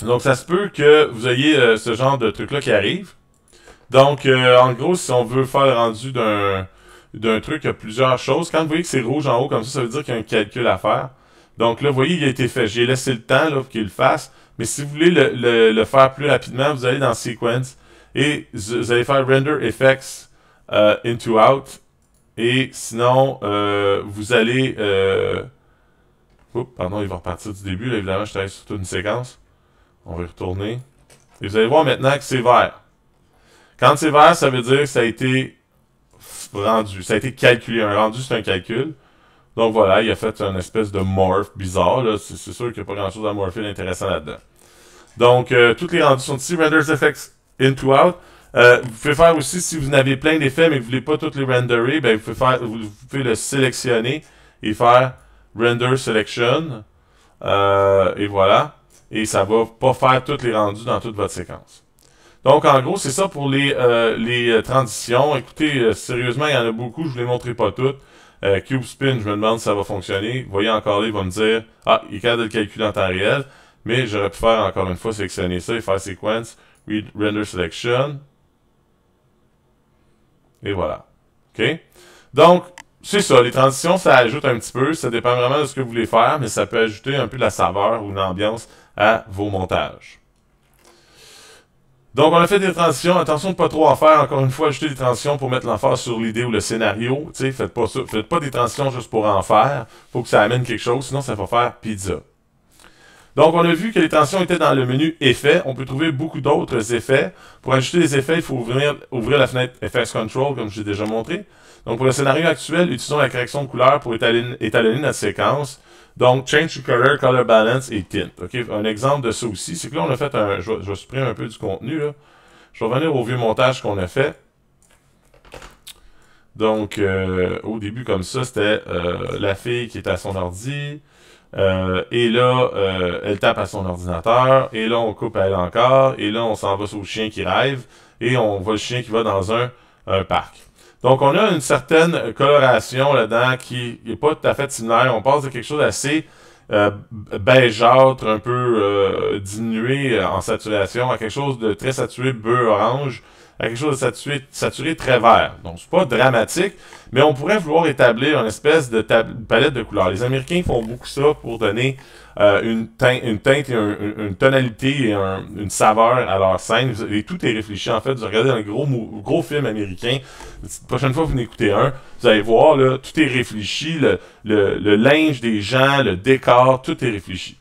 Donc ça se peut que vous ayez euh, ce genre de truc-là qui arrive. Donc, euh, en gros, si on veut faire le rendu d'un d'un truc, à a plusieurs choses. Quand vous voyez que c'est rouge en haut comme ça, ça veut dire qu'il y a un calcul à faire. Donc là, vous voyez, il a été fait. J'ai laissé le temps là, pour qu'il le fasse. Mais si vous voulez le, le, faire plus rapidement, vous allez dans Sequence et vous allez faire Render Effects euh, Into Out. Et sinon, euh, vous allez... Euh... Oups, pardon, il va repartir du début. Là, évidemment, je travaille sur toute une séquence. On va y retourner. Et vous allez voir maintenant que c'est vert. Quand c'est vert, ça veut dire que ça a été rendu. Ça a été calculé. Un rendu, c'est un calcul. Donc voilà, il a fait un espèce de morph bizarre. C'est sûr qu'il n'y a pas grand chose à morpher d'intéressant là-dedans. Donc, euh, toutes les rendus sont ici. Renders effects into out. Euh, vous pouvez faire aussi, si vous n'avez plein d'effets, mais que vous ne voulez pas tous les renderer, ben, vous, pouvez le sélectionner et faire render selection. Euh, et voilà. Et ça ne va pas faire tous les rendus dans toute votre séquence. Donc, en gros, c'est ça pour les, euh, les euh, transitions. Écoutez, euh, sérieusement, il y en a beaucoup. Je vous les montrerai pas toutes. Cube Spin, je me demande si ça va fonctionner. Vous voyez, encore là, il va me dire « Ah, il est capable de le calculer en temps réel. » Mais j'aurais pu faire, encore une fois, sélectionner ça et faire « Sequence, Read Render Selection. » Et voilà. OK? Donc, c'est ça. Les transitions, ça ajoute un petit peu. Ça dépend vraiment de ce que vous voulez faire, mais ça peut ajouter un peu de la saveur ou une ambiance à vos montages. Donc, on a fait des transitions. Attention de pas trop en faire. Encore une fois, ajouter des transitions pour mettre l'emphase sur l'idée ou le scénario. faites pas Faites pas des transitions juste pour en faire. Faut que ça amène quelque chose, sinon ça va faire pizza. Donc, on a vu que les transitions étaient dans le menu Effets. On peut trouver beaucoup d'autres effets. Pour ajouter des effets, il faut ouvrir, la fenêtre Effects Control, comme je l'ai déjà montré. Donc, pour le scénario actuel, utilisons la correction de couleur pour étaler, étalonner notre séquence. Donc, change to color, color balance et tint. Un exemple de ça aussi, c'est que là, on a fait un... Je vais, supprimer un peu du contenu. Je vais revenir au vieux montage qu'on a fait. Donc, euh, au début, comme ça, c'était euh, la fille qui est à son ordi. Euh, et là, elle tape à son ordinateur. Et là, on coupe à elle encore. Et là, on s'en va sur le chien qui rêve. Et on voit le chien qui va dans un parc. Donc, on a une certaine coloration là-dedans qui n'est pas tout à fait similaire. On passe de quelque chose d'assez euh, beigeâtre, un peu euh, diminué en saturation, à quelque chose de très saturé, bleu, orange à quelque chose de saturé, saturé très vert. Donc, c'est pas dramatique, mais on pourrait vouloir établir une espèce de palette de couleurs. Les Américains font beaucoup ça pour donner euh, une, teinte, une teinte et une tonalité et une saveur à leur scène. Et tout est réfléchi, en fait. Vous regardez un gros, gros film américain, la prochaine fois que vous en écoutez un, vous allez voir, là, tout est réfléchi, le linge des gens, le décor, tout est réfléchi.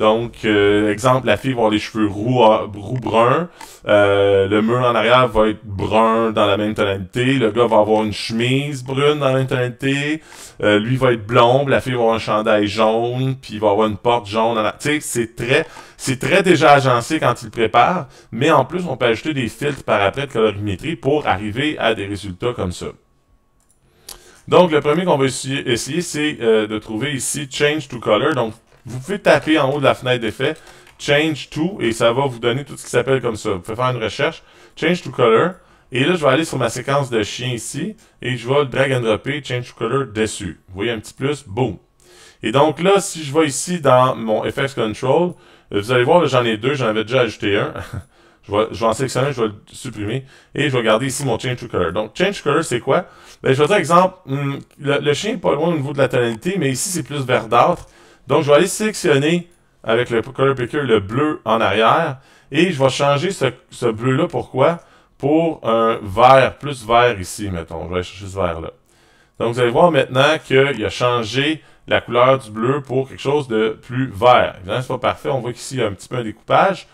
Donc, euh, exemple, la fille va avoir les cheveux roux, ah, roux brun. Euh, le mur en arrière va être brun dans la même tonalité. Le gars va avoir une chemise brune dans la même tonalité. Euh, lui va être blond. La fille va avoir un chandail jaune. Puis il va avoir une porte jaune. La... Tu sais, c'est très, c'est très déjà agencé quand il prépare. Mais en plus, on peut ajouter des filtres par après de colorimétrie pour arriver à des résultats comme ça. Donc, le premier qu'on va essayer, c'est de trouver ici Change to Color. Donc, vous pouvez taper en haut de la fenêtre d'effet Change to et ça va vous donner tout ce qui s'appelle comme ça. Vous pouvez faire une recherche Change to color et là je vais aller sur ma séquence de chien ici et je vais le drag and dropper Change to color dessus. Vous voyez un petit plus, boum. Et donc là, si je vais ici dans mon FX Control, euh, vous allez voir, j'en ai deux, j'en avais déjà ajouté un. je, vais, je en sélectionner, je vais le supprimer. Et je vais garder ici mon Change to Color. Donc, Change to Color, c'est quoi? Ben, je vais dire, exemple, hmm, le, le chien n'est pas loin au niveau de la tonalité, mais ici, c'est plus verdâtre. Donc, je vais aller sélectionner avec le color picker le bleu en arrière. Et je vais changer ce, bleu-là, pourquoi? Pour un vert, plus vert ici, mettons. Je vais aller chercher ce vert-là. Donc, vous allez voir maintenant qu'il a changé la couleur du bleu pour quelque chose de plus vert. Évidemment, c'est pas parfait. On voit qu'ici, il y a un petit peu un découpage.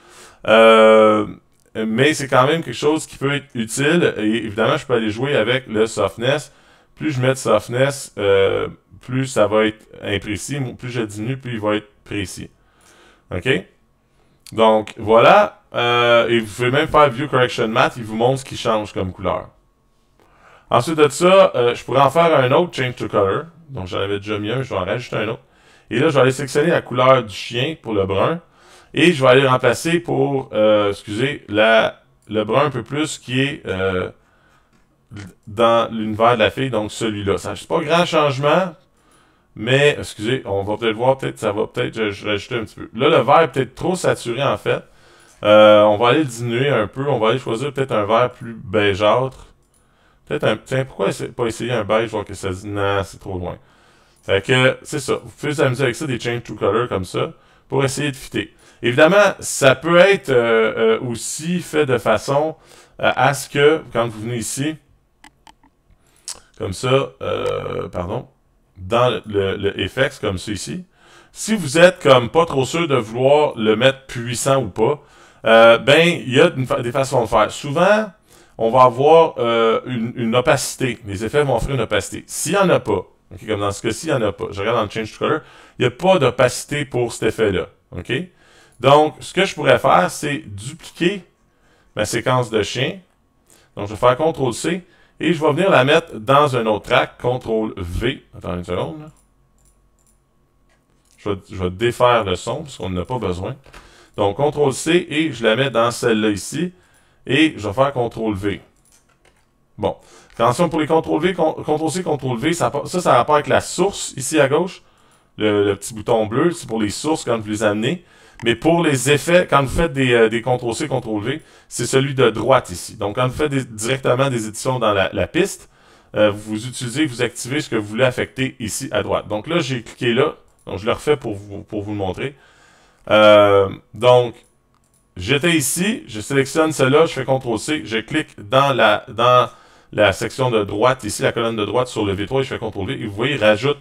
Euh, mais c'est quand même quelque chose qui peut être utile. Et évidemment, je peux aller jouer avec le softness. Plus je mets de softness, euh, plus ça va être imprécis, plus je diminue, plus il va être précis. OK? Donc, voilà. Euh, et vous pouvez même faire View Correction Math, il vous montre ce qui change comme couleur. Ensuite de ça, euh, je pourrais en faire un autre Change to Color. Donc, j'en avais déjà mis un, je vais en rajouter un autre. Et là, je vais aller sélectionner la couleur du chien pour le brun. Et je vais aller remplacer pour, euh, excusez, le brun un peu plus qui est dans l'univers de la fille, donc celui-là. Ça, c'est pas grand changement, mais, excusez, on va peut-être voir, peut-être ça va peut-être rajouter un petit peu. Là, le vert est peut-être trop saturé en fait. Euh, on va aller le diminuer un peu. On va aller choisir peut-être un vert plus beigeâtre. Peut-être un... Tiens, pourquoi pas essayer un beige, voir que ça dit... Non, c'est trop loin. Fait que, c'est ça. Vous pouvez vous amuser avec ça, des change to color comme ça, pour essayer de fitter. Évidemment, ça peut être euh, euh, aussi fait de façon à ce que, quand vous venez ici, comme ça, pardon, dans le, le FX comme ceci, si vous êtes comme pas trop sûr de vouloir le mettre puissant ou pas, euh, ben il y a des façons de faire. Souvent, on va avoir euh, une, opacité. Les effets vont offrir une opacité. S'il n'y en a pas, comme dans ce cas-ci, il n'y en a pas. Je regarde dans le Change to Color, il n'y a pas d'opacité pour cet effet-là. ok Donc, ce que je pourrais faire, c'est dupliquer ma séquence de chien. Donc, je vais faire CTRL-C. Et je vais venir la mettre dans un autre track. CTRL V. Attends une seconde. Je vais, défaire le son parce qu'on n'en a pas besoin. Donc CTRL C et je la mets dans celle-là ici. Et je vais faire CTRL V. Bon. Attention pour les CTRL V, CTRL C, CTRL V, ça, ça, a rapport avec la source ici à gauche. Le, le petit bouton bleu, c'est pour les sources quand vous les amenez. Mais pour les effets, quand vous faites des, euh, des CTRL-C, CTRL-V, c'est celui de droite ici. Donc, quand vous faites directement des éditions dans la, la piste, euh, vous utilisez, vous activez ce que vous voulez affecter ici à droite. Donc là, j'ai cliqué là. Donc, je le refais pour vous, pour vous le montrer. Euh, donc, j'étais ici. Je sélectionne cela. Je fais CTRL-C. Je clique dans la, dans la section de droite, ici, la colonne de droite sur le V3. Et je fais CTRL-V. Et vous voyez, il rajoute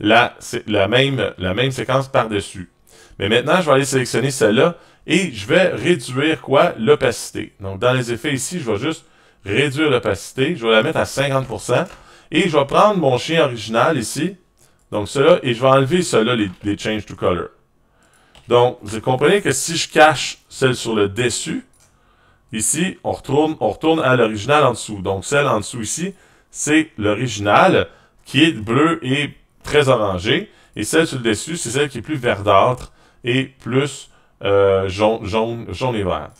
la, la, même, la même séquence par-dessus. Mais maintenant, je vais aller sélectionner celle-là et je vais réduire quoi? L'opacité. Donc, dans les effets ici, je vais juste réduire l'opacité. Je vais la mettre à 50%. Et je vais prendre mon chien original ici. Donc, cela et je vais enlever cela les, les Change to Color. Donc, vous comprenez que si je cache celle sur le dessus, ici, on retourne, on retourne à l'original en dessous. Donc, celle en dessous ici, c'est l'original qui est bleu et très orangé. Et celle sur le dessus, c'est celle qui est plus verdâtre et plus euh, jaune, jaune, jaune et vert.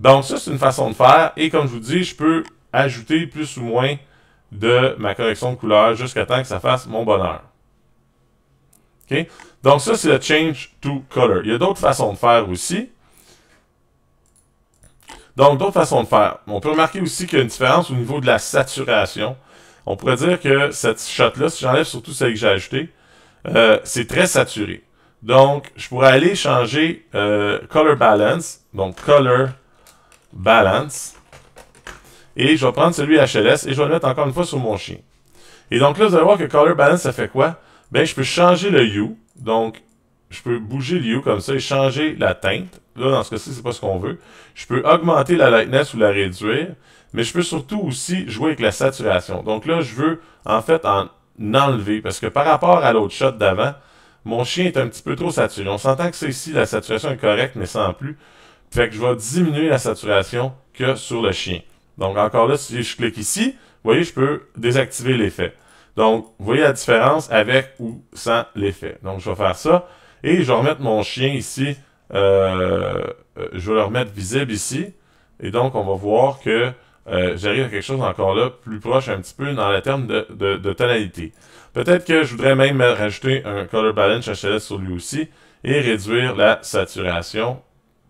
Donc ça, c'est une façon de faire. Et comme je vous dis, je peux ajouter plus ou moins de ma correction de couleur jusqu'à temps que ça fasse mon bonheur. Ok Donc ça, c'est le Change to Color. Il y a d'autres façons de faire aussi. Donc, d'autres façons de faire. On peut remarquer aussi qu'il y a une différence au niveau de la saturation. On pourrait dire que cette shot-là, si j'enlève surtout celle que j'ai ajoutée, euh, c'est très saturé. Donc, je pourrais aller changer euh, color balance. Donc, color balance. Et je vais prendre celui HLS et je vais le mettre encore une fois sur mon chien. Et donc là, vous allez voir que color balance, ça fait quoi? Ben, je peux changer le U, Donc, je peux bouger le hue comme ça et changer la teinte. Là, dans ce cas-ci, c'est pas ce qu'on veut. Je peux augmenter la lightness ou la réduire. Mais je peux surtout aussi jouer avec la saturation. Donc là, je veux, en fait, en enlever. Parce que par rapport à l'autre shot d'avant, mon chien est un petit peu trop saturé. On s'entend que c'est ici, la saturation est correcte, mais sans plus. Fait que je vais diminuer la saturation que sur le chien. Donc encore là, si je clique ici, vous voyez, je peux désactiver l'effet. Donc, vous voyez la différence avec ou sans l'effet. Donc, je vais faire ça. Et je vais remettre mon chien ici. Euh, euh, je vais le remettre visible ici. Et donc, on va voir que euh, j'arrive à quelque chose encore là, plus proche un petit peu dans le terme de, de tonalité. Peut-être que je voudrais même rajouter un color balance HLS sur lui aussi et réduire la saturation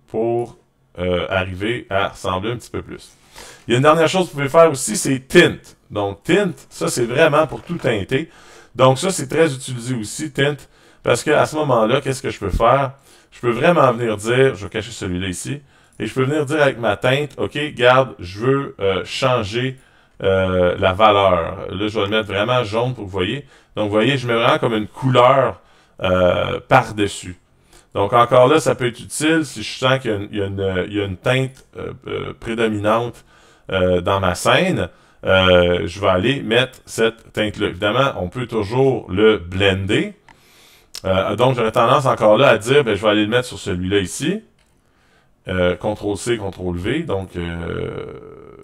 pour euh, arriver à ressembler un petit peu plus. Il y a une dernière chose que vous pouvez faire aussi, c'est tint. Donc tint, ça c'est vraiment pour tout teinter. Donc ça c'est très utilisé aussi, tint, parce qu'à ce moment-là, qu'est-ce que je peux faire? Je peux vraiment venir dire, je vais cacher celui-là ici, et je peux venir dire avec ma teinte, ok, garde, je veux euh, changer euh, la valeur. Là, je vais le mettre vraiment jaune pour que vous voyez. Donc, vous voyez, je mets vraiment comme une couleur euh, par-dessus. Donc, encore là, ça peut être utile si je sens qu'il y, a une teinte prédominante dans ma scène. Euh, je vais aller mettre cette teinte-là. Évidemment, on peut toujours le blender. donc, j'aurais tendance encore là à dire, ben, je vais aller le mettre sur celui-là ici. CTRL-C, CTRL-V. Donc,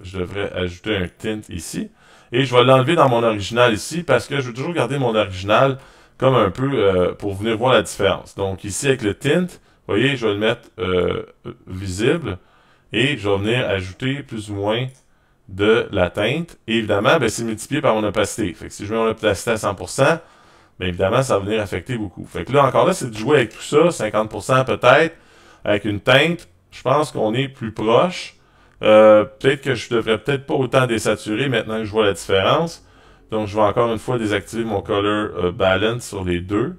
je devrais ajouter un tint ici. Et je vais l'enlever dans mon original ici parce que je veux toujours garder mon original comme un peu euh, pour venir voir la différence. Donc ici avec le tint, vous voyez, je vais le mettre euh, visible et je vais venir ajouter plus ou moins de la teinte. Et évidemment, ben, c'est multiplié par mon opacité. Fait que si je mets mon opacité à 100%, bien évidemment, ça va venir affecter beaucoup. Fait là, encore là, c'est de jouer avec tout ça, 50% peut-être, avec une teinte. Je pense qu'on est plus proche euh, peut-être que je devrais peut-être pas autant désaturer maintenant que je vois la différence. Donc je vais encore une fois désactiver mon color euh, balance sur les deux.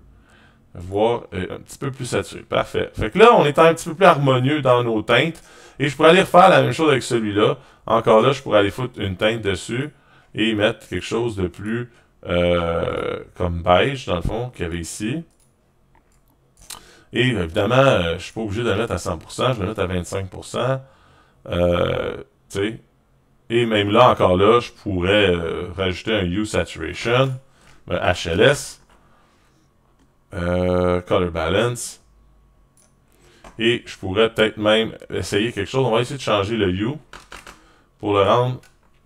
Voir euh, un petit peu plus saturé. Parfait. Fait que là, on est un petit peu plus harmonieux dans nos teintes. Et je pourrais aller refaire la même chose avec celui-là. Encore là, je pourrais aller foutre une teinte dessus et mettre quelque chose de plus comme beige, dans le fond, qu'il y avait ici. Et évidemment, je je suis pas obligé de le mettre à 100%, je vais la à 25%. Euh, et même là, encore là, je pourrais euh, rajouter un Hue Saturation, un ben, HLS, euh, Color Balance. Et je pourrais peut-être même essayer quelque chose. On va essayer de changer le Hue pour le rendre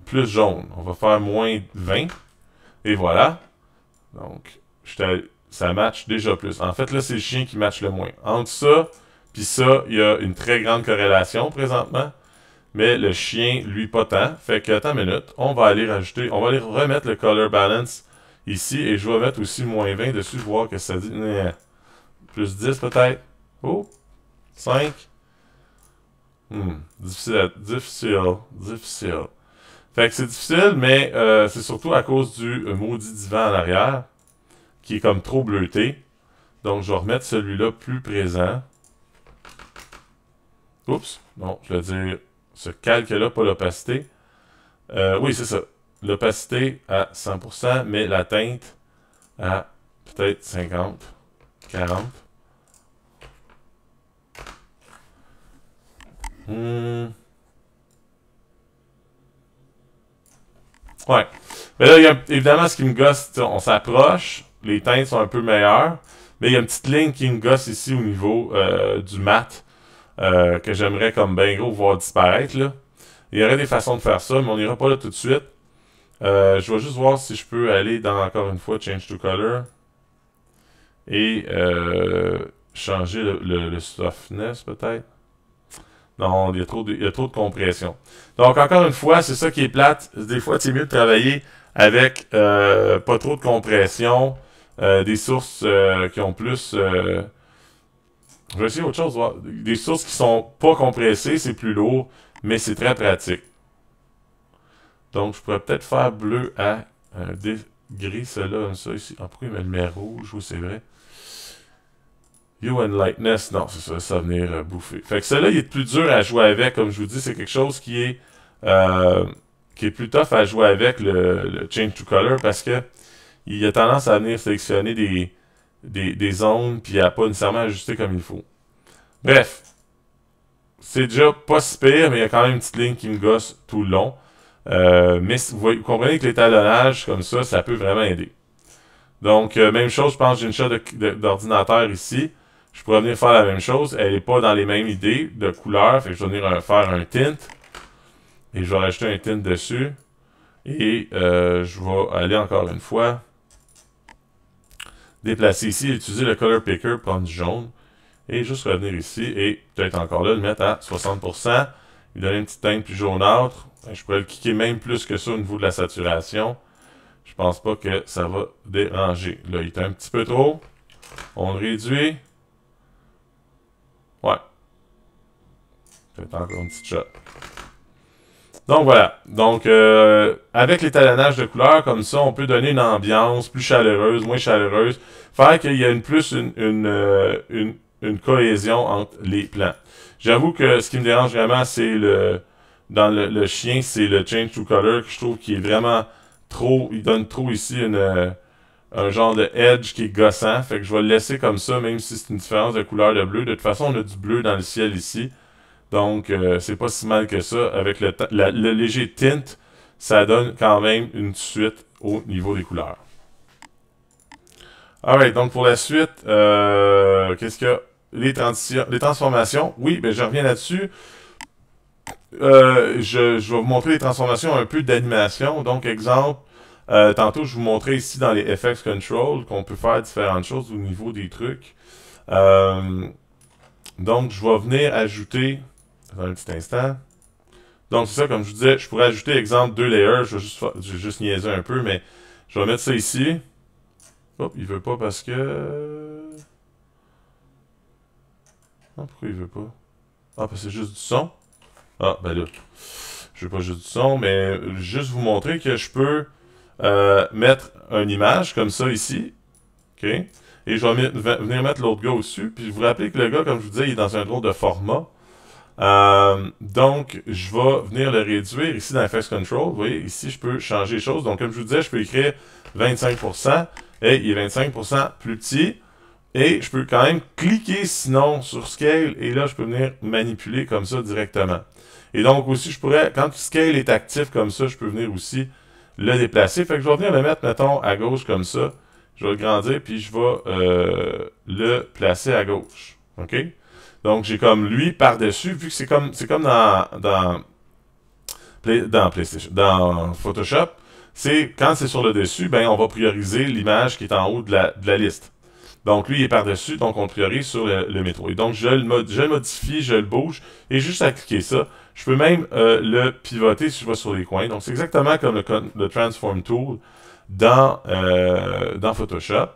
plus jaune. On va faire moins 20. Et voilà. Donc, ça match déjà plus. En fait, là, c'est le chien qui match le moins. Entre ça puis ça, il y a une très grande corrélation présentement mais le chien, lui, pas tant. Fait que, attends une minute, on va aller rajouter, on va aller remettre le color balance ici, et je vais mettre aussi moins 20 dessus, voir que ça dit, eh, plus 10 peut-être, oh, 5, hmm. difficile, difficile, difficile. Fait que c'est difficile, mais euh, c'est surtout à cause du euh, maudit divan en arrière, qui est comme trop bleuté. Donc, je vais remettre celui-là plus présent. Oups, non, je vais dire ce calque-là, pas l'opacité. Euh, oui, c'est ça. L'opacité à 100%, mais la teinte à peut-être 50, 40. Hmm. Ouais. Mais là, évidemment, ce qui me gosse, on s'approche, les teintes sont un peu meilleures, mais il y a une petite ligne qui me gosse ici au niveau euh, du mat. Euh, que j'aimerais comme ben gros voir disparaître. Là. Il y aurait des façons de faire ça, mais on n'ira pas là tout de suite. Euh, je vais juste voir si je peux aller dans, encore une fois, Change to Color. Et euh, changer le, le, softness, peut-être. Non, il y, a trop de, il y a trop de compression. Donc, encore une fois, c'est ça qui est plate. Des fois, c'est mieux de travailler avec pas trop de compression, des sources qui ont plus... Je vais essayer autre chose. Des sources qui sont pas compressées, c'est plus lourd, mais c'est très pratique. Donc, je pourrais peut-être faire bleu à un euh, gris, cela, ça ici. Ah, pourquoi il met le met rouge? Oui, c'est vrai. You and Lightness, non, c'est ça, ça va venir euh, bouffer. Fait que celui-là, il est plus dur à jouer avec, comme je vous dis, c'est quelque chose qui est euh, qui est plus tough à jouer avec le, le Change to Color parce que il a tendance à venir sélectionner des, des, des ondes, puis a pas nécessairement ajusté comme il faut. Bref, c'est déjà pas si pire, mais il y a quand même une petite ligne qui me gosse tout le long. Euh, mais vous, comprenez que l'étalonnage comme ça, ça peut vraiment aider. Donc, euh, même chose, je pense j'ai une chose d'ordinateur ici. Je pourrais venir faire la même chose. Elle n'est pas dans les mêmes idées de couleur. Fait que je vais venir euh, faire un tint. Et je vais rajouter un tint dessus. Et je vais aller encore une fois déplacer ici utiliser le color picker prendre du jaune. Et juste revenir ici et peut-être encore là, le mettre à 60%. Lui donner une petite teinte plus jaunâtre. Ben, je pourrais le kicker même plus que ça au niveau de la saturation. Je pense pas que ça va déranger. Là, il est un petit peu trop. On le réduit. Ouais. Peut-être encore une petite shot. Donc voilà. Donc euh, avec l'étalonnage de couleurs comme ça, on peut donner une ambiance plus chaleureuse, moins chaleureuse, faire qu'il y a une plus une, une, euh, cohésion entre les plans. J'avoue que ce qui me dérange vraiment, c'est le dans le, chien, c'est le change to color que je trouve qui est vraiment trop. Il donne trop ici une euh, un genre de edge qui est gossant. Fait que je vais le laisser comme ça, même si c'est une différence de couleur de bleu. De toute façon, on a du bleu dans le ciel ici. Donc, euh, c'est pas si mal que ça. Avec le, léger tint, ça donne quand même une suite au niveau des couleurs. Alright, donc pour la suite, euh, qu'est-ce que les, a? les transformations? Oui, ben je reviens là-dessus. Euh, je, vais vous montrer les transformations un peu d'animation. Donc, exemple, tantôt, je vous montrais ici dans les FX Control qu'on peut faire différentes choses au niveau des trucs. donc, je vais venir ajouter un petit instant. Donc, c'est ça, comme je vous disais, je pourrais ajouter, exemple, deux layers. Je vais juste, niaiser un peu, mais je vais mettre ça ici. Hop, il veut pas parce que... Ah, pourquoi il veut pas? Ah, parce que c'est juste du son? Ah, ben là, je veux pas juste du son, mais juste vous montrer que je peux euh, mettre une image comme ça ici. OK? Et je vais venir mettre l'autre gars au dessus. Puis vous rappelez que le gars, comme je vous disais, il est dans un drôle de format. Euh, donc, je vais venir le réduire ici dans face Control. Vous voyez, ici, je peux changer les choses. Donc, comme je vous disais, je peux écrire 25%. Et il est 25% plus petit. Et je peux quand même cliquer sinon sur Scale. Et là, je peux venir manipuler comme ça directement. Et donc aussi, je pourrais, quand Scale est actif comme ça, je peux venir aussi le déplacer. Fait que je vais venir le mettre, mettons, à gauche comme ça. Je vais le grandir, puis je vais euh, le placer à gauche. OK? Donc j'ai comme lui par-dessus, vu que c'est comme c'est comme dans, dans, dans PlayStation, dans Photoshop, c'est quand c'est sur le dessus, ben, on va prioriser l'image qui est en haut de la, de la liste. Donc lui il est par-dessus, donc on priorise sur le, métro. Et donc je le, je modifie, je le bouge, et juste à cliquer ça, je peux même euh, le pivoter si je vais sur les coins. Donc c'est exactement comme le, Transform Tool dans, euh, dans Photoshop.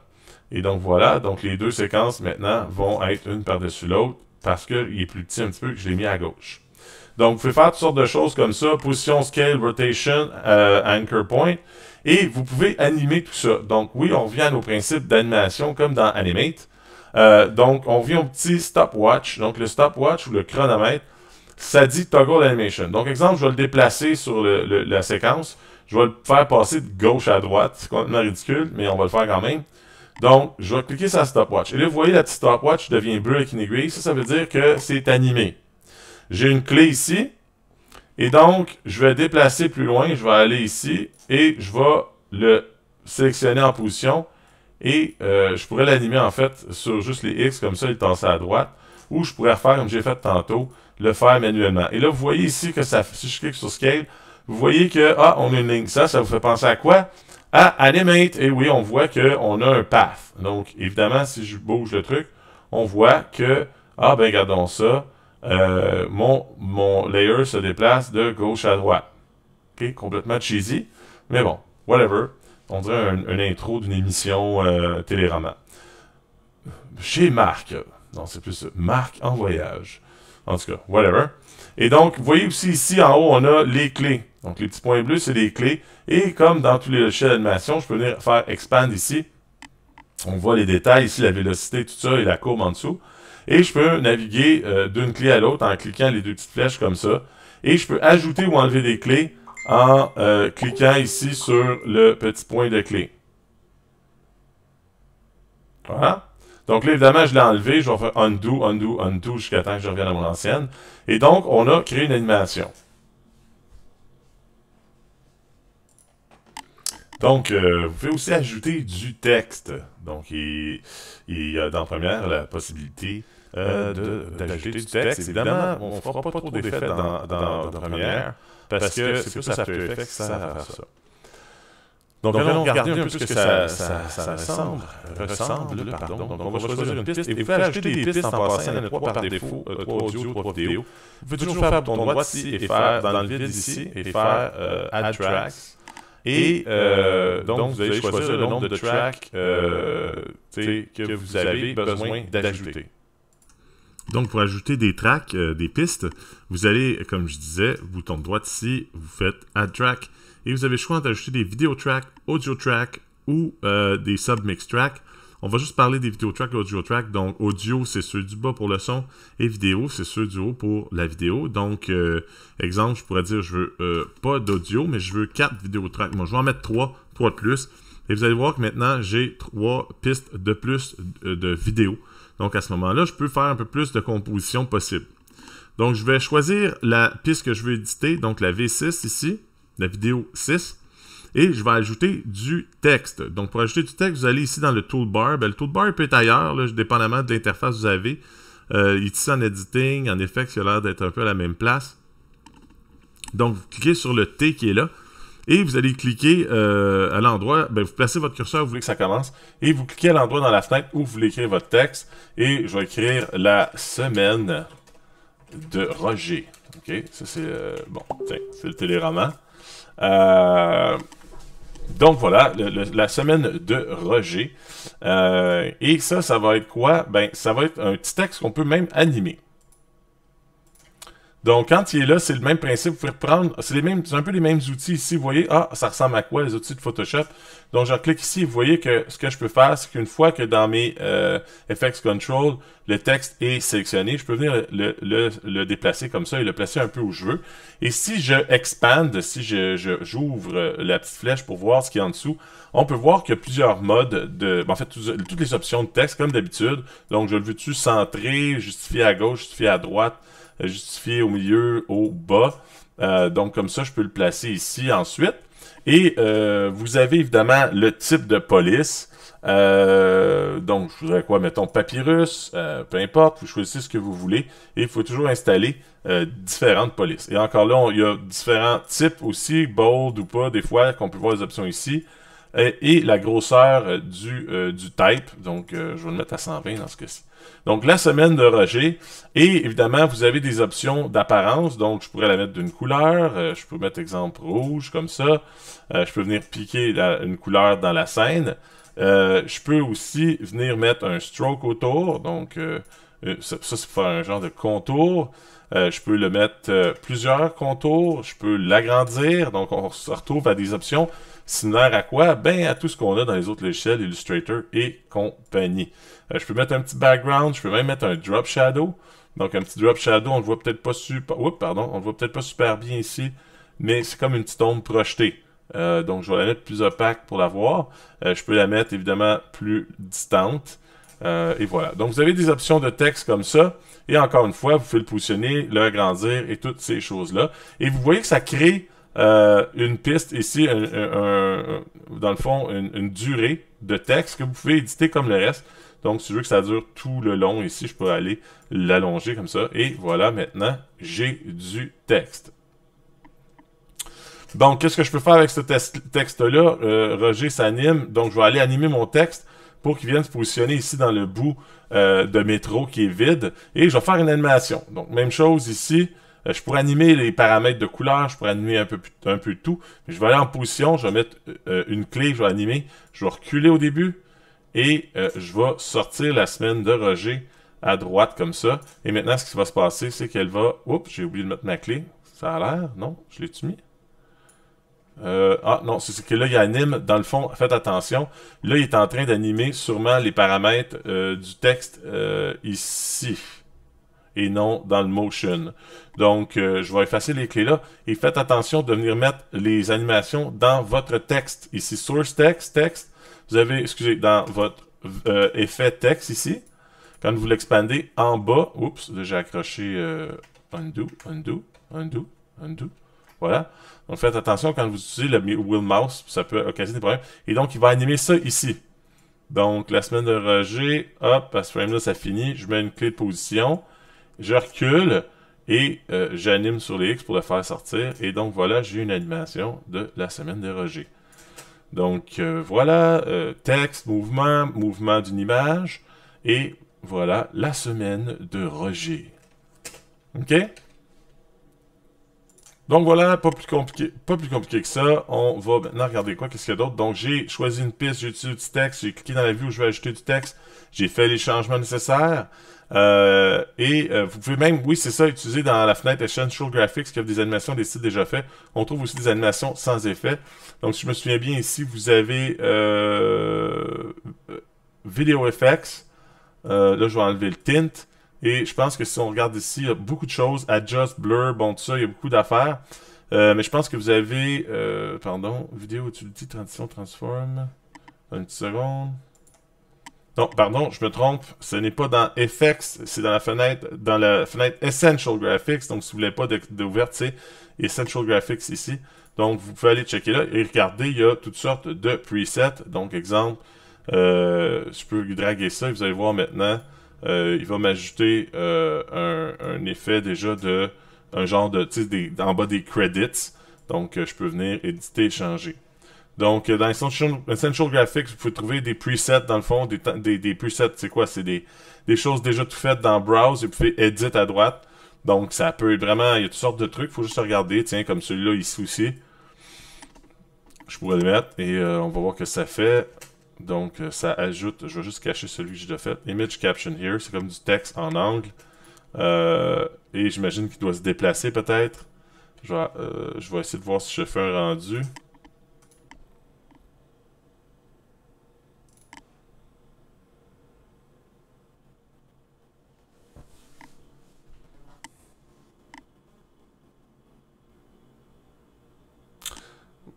Et donc voilà, donc les deux séquences maintenant vont être une par-dessus l'autre parce qu'il est plus petit un petit peu que je l'ai mis à gauche. Donc, vous pouvez faire toutes sortes de choses comme ça, position, scale, rotation, euh, anchor point, et vous pouvez animer tout ça. Donc, oui, on revient à nos principes d'animation comme dans Animate. Euh, donc, on vient au petit stopwatch. Donc, le stopwatch ou le chronomètre, ça dit toggle animation. Donc, exemple, je vais le déplacer sur la séquence. Je vais le faire passer de gauche à droite. C'est complètement ridicule, mais on va le faire quand même. Donc, je vais cliquer sur stopwatch. Et là, vous voyez, la petite stopwatch devient bleue avec une aiguille. Ça, ça veut dire que c'est animé. J'ai une clé ici. Et donc, je vais déplacer plus loin. Je vais aller ici et je vais le sélectionner en position. Et euh, je pourrais l'animer, en fait, sur juste les X, comme ça, il est à droite. Ou je pourrais faire, comme j'ai fait tantôt, le faire manuellement. Et là, vous voyez ici que ça, si je clique sur Scale, vous voyez que, ah, on a une ligne. Ça, ça vous fait penser à quoi? Ah! Animate. Et oui, on voit qu'on a un path. Donc, évidemment, si je bouge le truc, on voit que, ah ben, regardons ça, euh, mon, layer se déplace de gauche à droite. OK, complètement cheesy. Mais bon, whatever. On dirait un, intro d'une émission euh, télérama Chez Marc. Non, c'est plus Marc en voyage. En tout cas, whatever. Et donc, vous voyez aussi ici en haut, on a les clés. Donc, les petits points bleus, c'est les clés. Et comme dans tous les logiciels d'animation, je peux venir faire expand ici. On voit les détails ici, la vélocité, tout ça, et la courbe en dessous. Et je peux naviguer euh, d'une clé à l'autre en cliquant les deux petites flèches comme ça. Et je peux ajouter ou enlever des clés en euh, cliquant ici sur le petit point de clé. Voilà. Donc là, évidemment, je l'ai enlevé. Je vais faire undo, undo, undo jusqu'à temps que je revienne à mon ancienne. Et donc, on a créé une animation. Donc, euh, vous pouvez aussi ajouter du texte. Donc, il, y a dans première la possibilité euh, d'ajouter du texte. Évidemment, on ne fera pas trop d'effets dans, dans, première, parce que c'est plus After Effects qui sert ça. Donc, on allons regarder un peu ce que ça, ressemble. pardon. Donc, on va choisir une piste. Et vous pouvez ajouter des pistes en passant. Il y en par défaut, euh, trois audio, trois vidéo Vous pouvez toujours faire ton droit ici et faire dans le vide ici et faire euh, euh, Add Tracks. Et donc, vous allez choisir le nombre de tracks que vous avez besoin d'ajouter. Donc, pour ajouter des tracks, des pistes, vous allez, comme je disais, bouton de droite ici, vous faites Add Track et vous avez le choix d'ajouter des vidéo tracks, audio tracks ou euh, des submix tracks. On va juste parler des vidéo tracks et audio tracks. Donc, audio, c'est ceux du bas pour le son et vidéo, c'est ceux du haut pour la vidéo. Donc, euh, exemple, je pourrais dire, je veux euh, pas d'audio, mais je veux quatre vidéo tracks. Moi, je vais en mettre 3, trois de plus. Et vous allez voir que maintenant, j'ai trois pistes de plus euh, de vidéo. Donc, à ce moment-là, je peux faire un peu plus de composition possible. Donc, je vais choisir la piste que je veux éditer, donc la V6 ici la vidéo 6. Et je vais ajouter du texte. Donc, pour ajouter du texte, vous allez ici dans le toolbar. Ben, le toolbar peut être ailleurs, dépendamment de l'interface que vous avez. Euh, il ici en editing, en effet, il a l'air d'être un peu à la même place. Donc, vous cliquez sur le T qui est là. Et vous allez cliquer euh, à l'endroit, ben, vous placez votre curseur, vous voulez que ça commence, et vous cliquez à l'endroit dans la fenêtre où vous voulez écrire votre texte, et je vais écrire la semaine de Roger. OK? Ça, c'est... Euh, bon, c'est le téléroman. Euh, donc voilà, la semaine de Roger. Euh, et ça, ça va être quoi? Ben, ça va être un petit texte qu'on peut même animer. Donc, quand il est là, c'est le même principe. Vous pouvez reprendre, c'est les mêmes, un peu les mêmes outils ici. Vous voyez, ah, ça ressemble à quoi les outils de Photoshop? Donc, je clique ici. Vous voyez que ce que je peux faire, c'est qu'une fois que dans mes euh, FX Control, le texte est sélectionné, je peux venir le, le, le, déplacer comme ça et le placer un peu où je veux. Et si je expande, si je, j'ouvre euh, la petite flèche pour voir ce qu'il y a en dessous, on peut voir qu'il y a plusieurs modes de, ben, en fait, toutes les options de texte, comme d'habitude. Donc, je le veux-tu centrer, justifier à gauche, justifier à droite justifié au milieu, au bas. Euh, donc comme ça, je peux le placer ici ensuite. Et euh, vous avez évidemment le type de police. Euh, donc, je voudrais quoi, mettons papyrus, peu importe, vous choisissez ce que vous voulez. Et il faut toujours installer différentes polices. Et encore là, il y a différents types aussi, bold ou pas, des fois, qu'on peut voir les options ici. Et, la grosseur du, du type. Donc, je vais le mettre à 120 dans ce cas-ci. Donc, la semaine de Roger. Et évidemment, vous avez des options d'apparence. Donc, je pourrais la mettre d'une couleur. Euh, je peux mettre, exemple, rouge, comme ça. Euh, je peux venir piquer une couleur dans la scène. Euh, je peux aussi venir mettre un stroke autour. Donc, ça, ça c'est pour faire un genre de contour. je peux le mettre plusieurs contours. Je peux l'agrandir. Donc, on se retrouve à des options similaires à quoi? Ben, à tout ce qu'on a dans les autres logiciels, Illustrator et compagnie. Hein, je peux mettre un petit background, je peux même mettre un drop shadow. Donc un petit drop shadow, on le voit peut-être pas super. Oups, pardon, on le voit peut-être pas super bien ici, mais c'est comme une petite ombre projetée. Euh, donc je vais la mettre plus opaque pour la voir. Euh, je peux la mettre évidemment plus distante. Euh, et voilà. Donc vous avez des options de texte comme ça. Et encore une fois, vous pouvez le positionner, le agrandir et toutes ces choses-là. Et vous voyez que ça crée une piste ici, dans le fond, une durée de texte que vous pouvez éditer comme le reste. Donc, si je veux que ça dure tout le long ici, je peux aller l'allonger comme ça. Et voilà, maintenant, j'ai du texte. Donc, qu'est-ce que je peux faire avec ce texte-là? Euh, Roger s'anime. Donc, je vais aller animer mon texte pour qu'il vienne se positionner ici dans le bout euh, de métro qui est vide. Et je vais faire une animation. Donc, même chose ici. Euh, je pourrais animer les paramètres de couleur, je pourrais animer un peu, un peu tout. Mais je vais aller en position, je vais mettre une clé, je vais animer. Je vais reculer au début, et euh, je vais sortir la semaine de Roger à droite comme ça. Et maintenant, ce qui va se passer, c'est qu'elle va... Oups, j'ai oublié de mettre ma clé. Ça a l'air, non? Je l'ai-tu mis? Euh, ah non, c'est ce que là, il anime, dans le fond, faites attention, là, il est en train d'animer sûrement les paramètres euh, du texte ici, et non dans le motion. Donc, je vais effacer les clés là, et faites attention de venir mettre les animations dans votre texte. Ici, source text, texte, vous avez, excusez, dans votre euh, effet texte ici, quand vous l'expandez en bas, oups, j'ai accroché euh, undo, undo, undo, undo. Voilà. Donc faites attention quand vous utilisez le wheel mouse, ça peut occasionner des problèmes. Et donc, il va animer ça ici. Donc, la semaine de Roger, hop, à ce frame-là, ça finit. Je mets une clé de position. Je recule et euh, j'anime sur les X pour le faire sortir. Et donc, voilà, j'ai une animation de la semaine de Roger. Donc euh, voilà, euh, texte, mouvement, mouvement d'une image, et voilà la semaine de Roger. OK? Donc voilà, pas plus compliqué, que ça. On va maintenant regarder quoi, qu'est-ce qu'il y a d'autre. Donc j'ai choisi une piste, j'ai utilisé du texte, j'ai cliqué dans la vue où je vais ajouter du texte, j'ai fait les changements nécessaires. Euh, et euh, vous pouvez même, oui, c'est ça, utiliser dans la fenêtre Essential Graphics qui a des animations des sites déjà faits. On trouve aussi des animations sans effet. Donc, si je me souviens bien, ici, vous avez euh, Video Effects. Euh, là, je vais enlever le tint. Et je pense que si on regarde ici, il y a beaucoup de choses. Adjust, blur, bon, tout ça, il y a beaucoup d'affaires. mais je pense que vous avez, pardon, vidéo dis, transition, transform. Une seconde. Non, pardon, je me trompe. Ce n'est pas dans Effects, c'est dans la fenêtre, dans la fenêtre Essential Graphics. Donc, si vous voulez pas d'ouverte, c'est Essential Graphics ici. Donc, vous pouvez aller checker là et regarder, il y a toutes sortes de presets. Donc, exemple, euh, je peux draguer ça vous allez voir maintenant, euh, il va m'ajouter euh, un, effet déjà de, un genre de, tu sais, en bas des credits. Donc, je peux venir éditer et changer. Donc, euh, dans Essential, Graphics, vous pouvez trouver des presets, dans le fond, des, des, presets, c'est quoi? C'est des, choses déjà tout faites dans Browse, et vous pouvez Edit à droite. Donc, ça peut vraiment, il y a toutes sortes de trucs, faut juste regarder, tiens, comme celui-là ici aussi. Je pourrais le mettre, et euh, on va voir que ça fait. Donc, euh, ça ajoute, je vais juste cacher celui que j'ai déjà fait. Image Caption Here, c'est comme du texte en angle. et j'imagine qu'il doit se déplacer peut-être. je vais essayer de voir si je fais un rendu.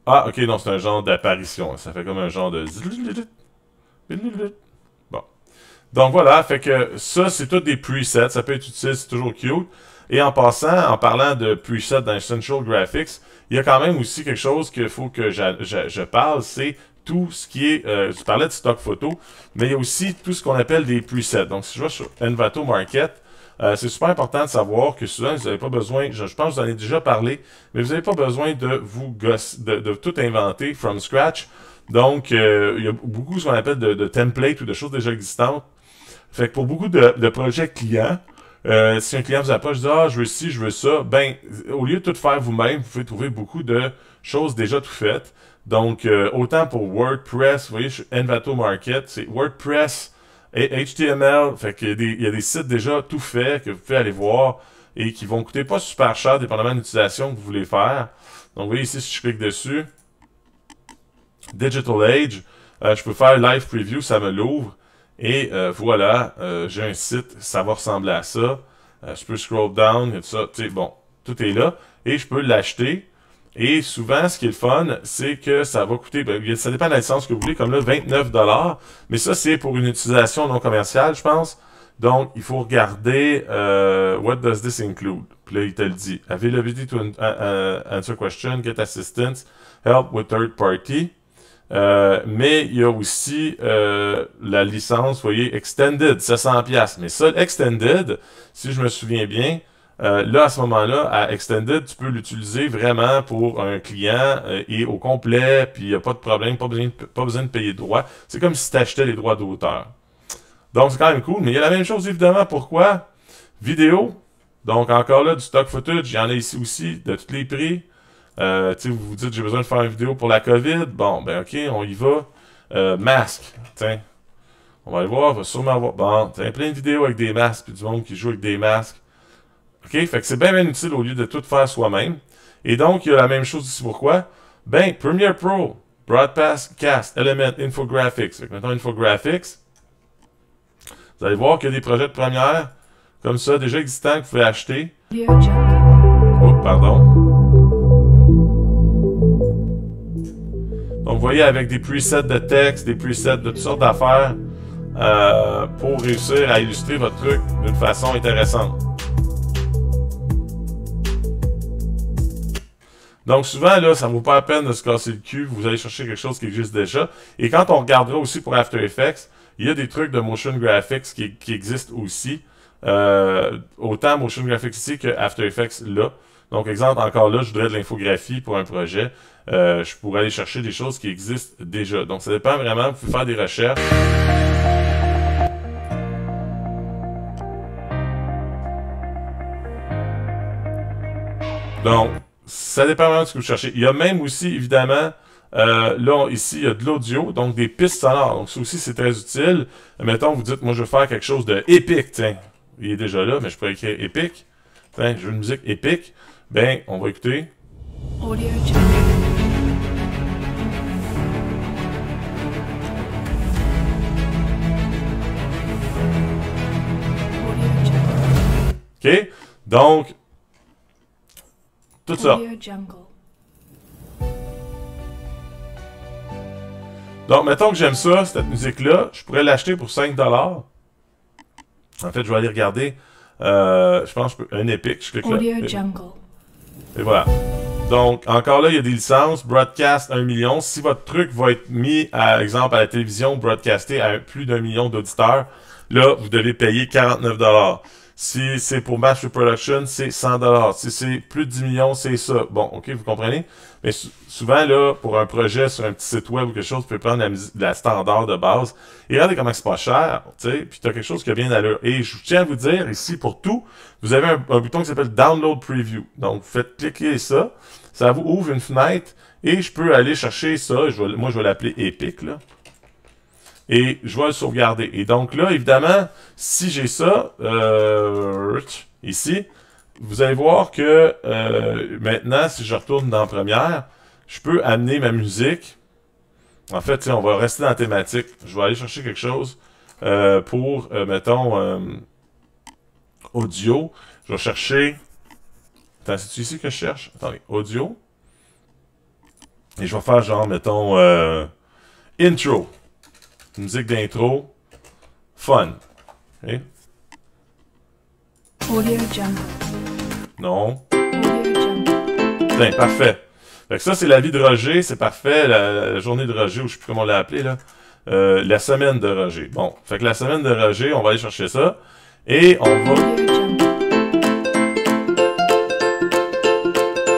Ah, ok, non, c'est un genre d'apparition. Ça fait comme un genre de... Bon. Donc voilà, fait que ça, c'est tout des presets. Ça peut être utile, c'est toujours cute. Et en passant, en parlant de presets dans Essential Graphics, il y a quand même aussi quelque chose qu'il faut que je je parle, c'est tout ce qui est... Euh, tu parlais de stock photo, mais il y a aussi tout ce qu'on appelle des presets. Donc si je vais sur Envato Market, euh, c'est super important de savoir que souvent, vous n'avez pas besoin, je, pense que vous en avez déjà parlé, mais vous n'avez pas besoin de vous de, de, tout inventer from scratch. Donc, euh, il y a beaucoup ce qu'on appelle de, templates ou de choses déjà existantes. Fait que pour beaucoup de, projets clients, euh, si un client vous approche, dit Ah, je veux ci, je veux ça, ben, au lieu de tout faire vous-même, vous pouvez trouver beaucoup de choses déjà tout faites. Donc, autant pour WordPress, vous voyez, je Envato Market, c'est WordPress, HTML, fait qu'il y, a des sites déjà tout faits que vous pouvez aller voir et qui vont coûter pas super cher dépendamment de l'utilisation que vous voulez faire. Donc vous voyez ici, si je clique dessus, Digital Age, euh, je peux faire Live Preview, ça me l'ouvre. Et euh, voilà, euh, j'ai un site, ça va ressembler à ça. je peux scroll down, et tout ça, tu sais, bon, tout est là. Et je peux l'acheter. Et souvent, ce qui est le fun, c'est que ça va coûter, ben, ça dépend de la licence que vous voulez, comme là, 29 dollars. Mais ça, c'est pour une utilisation non commerciale, je pense. Donc, il faut regarder euh, What does this include? Puis là, il te le dit. Availability to answer question, get assistance, help with third party. Euh, mais il y a aussi euh, la licence, voyez, Extended, 700$. Mais ça, Extended, si je me souviens bien, euh, là, à ce moment-là, à Extended, tu peux l'utiliser vraiment pour un client euh, et au complet, puis il n'y a pas de problème, pas besoin, de, payer de droits. C'est comme si tu achetais les droits d'auteur. Donc, c'est quand même cool, mais il y a la même chose, évidemment. Pourquoi? Vidéo. Donc, encore là, du stock footage. il y en a ici aussi, de tous les prix. Euh, vous vous dites, j'ai besoin de faire une vidéo pour la COVID. Bon, ben OK, on y va. Euh, masque. Tiens, on va aller voir, on va sûrement avoir... Bon, tiens, plein de vidéos avec des masques, puis du monde qui joue avec des masques. OK? Fait que c'est bien, bien utile au lieu de tout faire soi-même. Et donc, il y a la même chose ici. Pourquoi? Ben, Premiere Pro, Broadcast, Cast, Element, Infographics. Fait maintenant, Infographics, vous allez voir qu'il y a des projets de première comme ça, déjà existants, que vous pouvez acheter. Oh, pardon. Donc, vous voyez, avec des presets de texte, des presets de toutes sortes d'affaires, euh, pour réussir à illustrer votre truc d'une façon intéressante. Donc souvent, là, ça ne vaut pas la peine de se casser le cul, vous allez chercher quelque chose qui existe déjà. Et quand on regardera aussi pour After Effects, il y a des trucs de motion graphics qui, qui existent aussi. Euh, autant motion graphics ici que After Effects là. Donc, exemple, encore là, je voudrais de l'infographie pour un projet. Euh, je pourrais aller chercher des choses qui existent déjà. Donc, ça dépend vraiment. Vous pouvez faire des recherches. Donc, ça dépend vraiment de ce que vous cherchez. Il y a même aussi, évidemment, euh, là, ici, il y a de l'audio, donc des pistes sonores. Donc, ça aussi, c'est très utile. Mettons, vous dites, moi, je veux faire quelque chose de épique, tiens. Il est déjà là, mais je pourrais écrire épique. Tiens, je veux une musique épique. Ben, on va écouter. OK? Donc, tout ça. Donc, mettons que j'aime ça, cette musique-là. Je pourrais l'acheter pour 5$. En fait, je vais aller regarder. Euh, je pense que un épique. Je clique Et voilà. Donc, encore là, il y a des licences. Broadcast 1 million. Si votre truc va être mis, par euh, exemple, à la télévision, broadcasté à plus d'un million d'auditeurs, là, vous devez payer 49$. Si c'est pour Master Production, c'est 100$. Si c'est plus de 10 millions, c'est ça. Bon, OK, vous comprenez? Mais souvent, là, pour un projet sur un petit site web ou quelque chose, vous pouvez prendre la, standard de base. Et regardez comment c'est pas cher, tu sais, puis tu as quelque chose qui a bien d'allure. Et je tiens à vous dire, ici, pour tout, vous avez un, bouton qui s'appelle Download Preview. Donc, vous faites cliquer ça, ça vous ouvre une fenêtre, et je peux aller chercher ça, moi je vais l'appeler Epic, là et je vais le sauvegarder. Et donc là, évidemment, si j'ai ça, euh, ici, vous allez voir que euh, maintenant, si je retourne dans Première, je peux amener ma musique. En fait, on va rester dans la thématique. Je vais aller chercher quelque chose euh, pour, mettons, audio. Je vais chercher... Attends, c'est ici que je cherche? Attendez, audio. Et je vais faire genre, mettons, intro. Une musique d'intro. Fun. Hein? Non. Audio ben, parfait. Fait que ça, c'est la vie de Roger, c'est parfait. La, journée de Roger, ou je sais plus comment l'a là. Euh, la semaine de Roger. Bon, fait que la semaine de Roger, on va aller chercher ça. Et on va...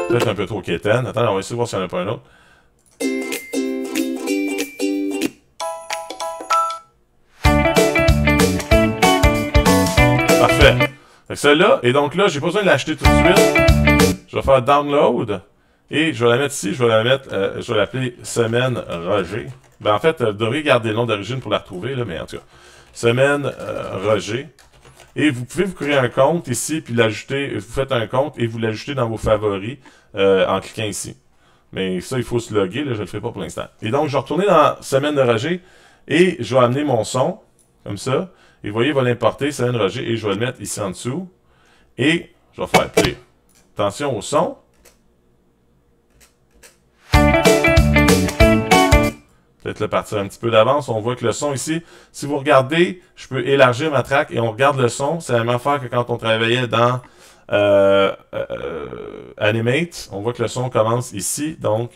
Peut-être un peu trop quétaine. Attends, on va essayer de voir s'il n'y en a pas un autre. celle-là, et donc là, j'ai pas besoin de l'acheter tout de suite. Je vais faire download. Et je vais la mettre ici, je vais la mettre, euh, je vais l'appeler Semaine Roger. Ben en fait, euh, vous devriez garder le nom d'origine pour la retrouver, là, mais en tout cas. Semaine euh, Roger. Et vous pouvez vous créer un compte ici, puis l'ajouter, vous faites un compte et vous l'ajoutez dans vos favoris en cliquant ici. Mais ça, il faut se loguer, là, je le fais pas pour l'instant. Et donc, je vais retourner dans Semaine de Roger et je vais amener mon son, comme ça. Et vous voyez, il va l'importer, c'est un Roger, et je vais le mettre ici en dessous. Et je vais faire play. Attention au son. Peut-être le partir un petit peu d'avance. On voit que le son ici, si vous regardez, je peux élargir ma track et on regarde le son. C'est la même affaire que quand on travaillait dans euh, euh, euh, Animate. On voit que le son commence ici, donc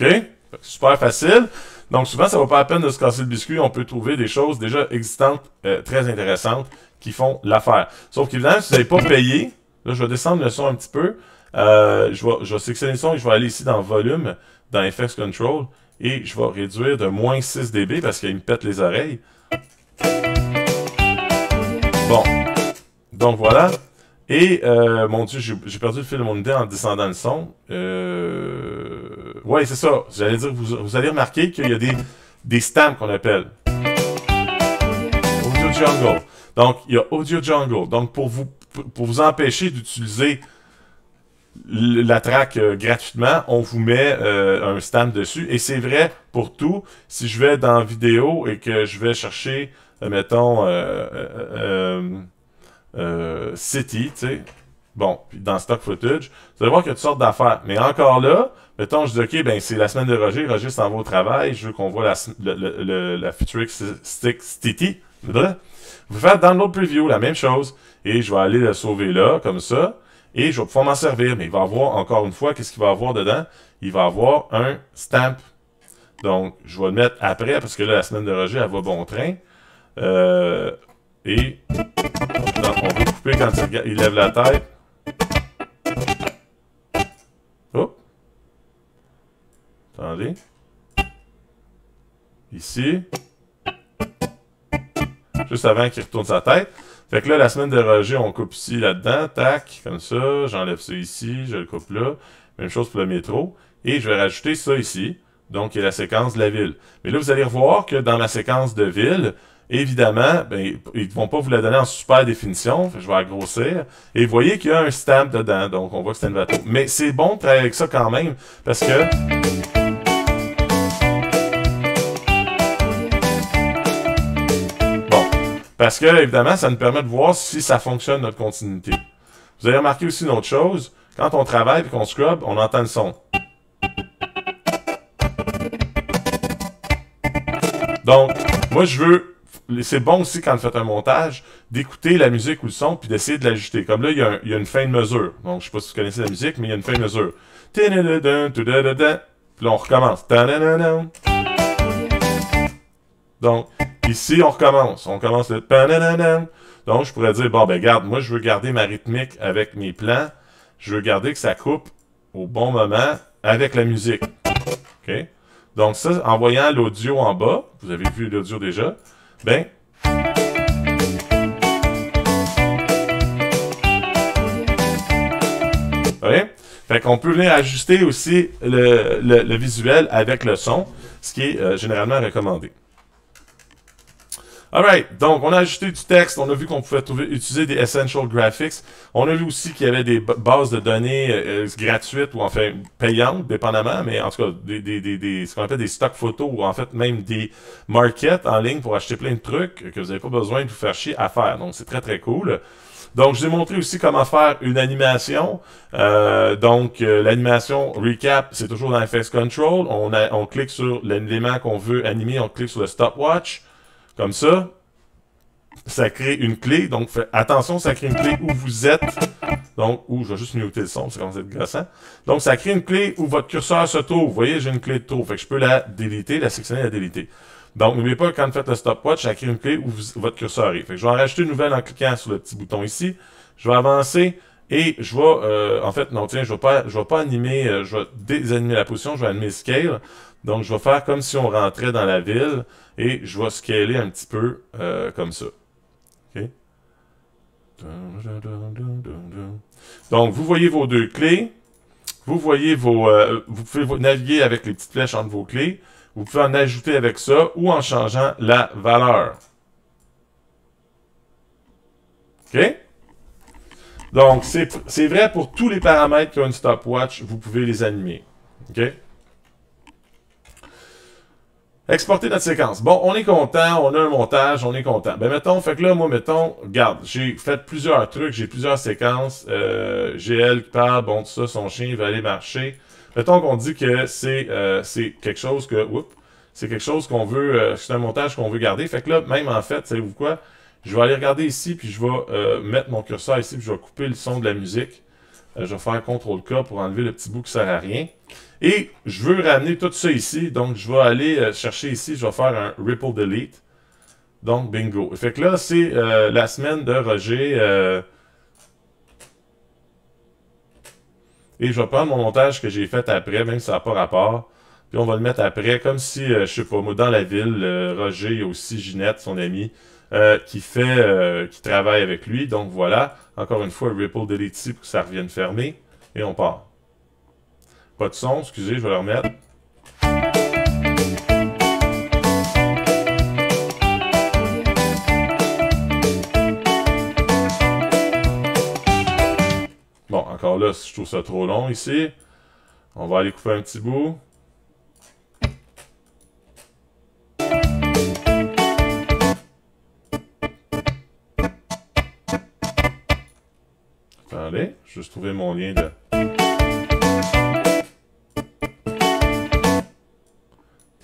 OK? Super facile. Donc souvent, ça va pas la peine de se casser le biscuit. On peut trouver des choses déjà existantes, euh, très intéressantes, qui font l'affaire. Sauf qu'évidemment, si vous n'avez pas payé, là, je vais descendre le son un petit peu. Euh, je, vais, je vais sélectionner le son et je vais aller ici dans Volume, dans FX Control, et je vais réduire de moins 6 dB parce qu'il me pète les oreilles. Bon. Donc voilà. Et, euh, mon Dieu, j'ai perdu le fil de mon idée en descendant le son. Euh... Ouais, c'est ça. J'allais dire, vous, vous, allez remarquer qu'il y a des, des stamps qu'on appelle. Audio Jungle. Donc, il y a Audio Jungle. Donc, pour vous, pour vous empêcher d'utiliser la track euh, gratuitement, on vous met euh, un stamp dessus. Et c'est vrai pour tout. Si je vais dans vidéo et que je vais chercher, mettons, euh, City, tu sais. Bon, puis dans Stock Footage, vous allez voir qu'il y a toutes sortes d'affaires. Mais encore là, mettons, je dis, OK, ben c'est la semaine de Roger, Roger s'en va au travail, je veux qu'on voit la, le, le, City. Vous faites Download Preview, la même chose, et je vais aller le sauver là, comme ça, et je vais pouvoir m'en servir. Mais il va avoir, encore une fois, qu'est-ce qu'il va avoir dedans? Il va avoir un stamp. Donc, je vais le mettre après, parce que là, la semaine de Roger, elle va bon train. Euh, et quand il, lève la tête. Oh. Attendez. Ici. Juste avant qu'il retourne sa tête. Fait que là, la semaine de Roger, on coupe ici, là-dedans, tac, comme ça, j'enlève ça ici, je le coupe là. Même chose pour le métro. Et je vais rajouter ça ici, donc y a la séquence de la ville. Mais là, vous allez revoir que dans la séquence de ville, Évidemment, ben, ils ne vont pas vous la donner en super définition. Je vais grossir. Et vous voyez qu'il y a un stamp dedans. Donc, on voit que c'est une bateau. Mais c'est bon de travailler avec ça quand même. Parce que... Bon. Parce que, évidemment, ça nous permet de voir si ça fonctionne, notre continuité. Vous avez remarqué aussi une autre chose. Quand on travaille et qu'on scrub, on entend le son. Donc, moi, je veux c'est bon aussi quand vous faites un montage d'écouter la musique ou le son puis d'essayer de l'ajuster. Comme là, il y, a une fin de mesure. Donc, je sais pas si vous connaissez la musique, mais il y a une fin de mesure. Puis là, on recommence. Donc, ici, on recommence. On commence le... Donc, je pourrais dire, bon, ben, garde, moi, je veux garder ma rythmique avec mes plans. Je veux garder que ça coupe au bon moment avec la musique. OK? Donc, ça, en voyant l'audio en bas, vous avez vu l'audio déjà, ben. Fait qu'on peut venir ajuster aussi le, visuel avec le son, ce qui est euh, généralement recommandé. Alright, donc on a ajouté du texte, on a vu qu'on pouvait utiliser des Essential Graphics. On a vu aussi qu'il y avait des bases de données euh, euh, gratuites ou enfin payantes, dépendamment, mais en tout cas, des, des, ce qu'on appelle des Stock photos ou en fait même des markets en ligne pour acheter plein de trucs que vous n'avez pas besoin de vous faire chier à faire. Donc c'est très très cool. Donc, je vous ai montré aussi comment faire une animation. Euh, donc, l'animation recap, c'est toujours dans Face Control. On, on clique sur l'élément qu'on veut animer, on clique sur le stopwatch. Comme ça, ça crée une clé. Donc, attention, ça crée une clé où vous êtes. Donc, où je vais juste muter le son, c'est commence à être grassant. Donc, ça crée une clé où votre curseur se trouve. Vous voyez, j'ai une clé de trop. Fait que je peux la déliter, la sectionner, la déliter. Donc, n'oubliez pas, quand vous faites le stopwatch, ça crée une clé où votre curseur est. Fait que je vais en rajouter une nouvelle en cliquant sur le petit bouton ici. Je vais avancer et je vais... Euh, en fait, non, tiens, je vais pas, je vais pas animer... Euh, je vais désanimer la position, je vais animer Scale. Donc, je vais faire comme si on rentrait dans la ville et je vais scaler un petit peu euh, comme ça. Donc, vous voyez vos deux clés. Vous voyez vos... Euh, vous pouvez naviguer avec les petites flèches entre vos clés. Vous pouvez en ajouter avec ça ou en changeant la valeur. OK? Donc, c'est vrai pour tous les paramètres qui une stopwatch, vous pouvez les animer. OK? Exporter notre séquence. Bon, on est content, on a un montage, on est content. Ben, mettons, fait que là, moi, mettons, regarde, j'ai fait plusieurs trucs, j'ai plusieurs séquences. Euh, GL qui parle, bon, tout ça, son chien, il va aller marcher. Mettons qu'on dit que c'est euh, quelque chose que, oups, c'est quelque chose qu'on veut, euh, c'est un montage qu'on veut garder. Fait que là, même en fait, savez-vous quoi? Je vais aller regarder ici, puis je vais euh, mettre mon curseur ici, puis je vais couper le son de la musique. Euh, je vais faire CTRL-K pour enlever le petit bout qui sert à rien. Et je veux ramener tout ça ici. Donc, je vais aller euh, chercher ici. Je vais faire un Ripple Delete. Donc, bingo. Fait que là, c'est euh, la semaine de Roger. Euh, et je vais prendre mon montage que j'ai fait après, même si ça n'a pas rapport. Puis on va le mettre après, comme si, je je sais pas, moi, dans la ville, Roger, il aussi Ginette, son ami, qui fait, qui travaille avec lui. Donc voilà, encore une fois, Ripple Delete ici pour que ça revienne fermé. Et on part. Pas de son, excusez, je vais le remettre. Bon, encore là, je trouve ça trop long ici. On va aller couper un petit bout. Attendez, je vais juste trouver mon lien de...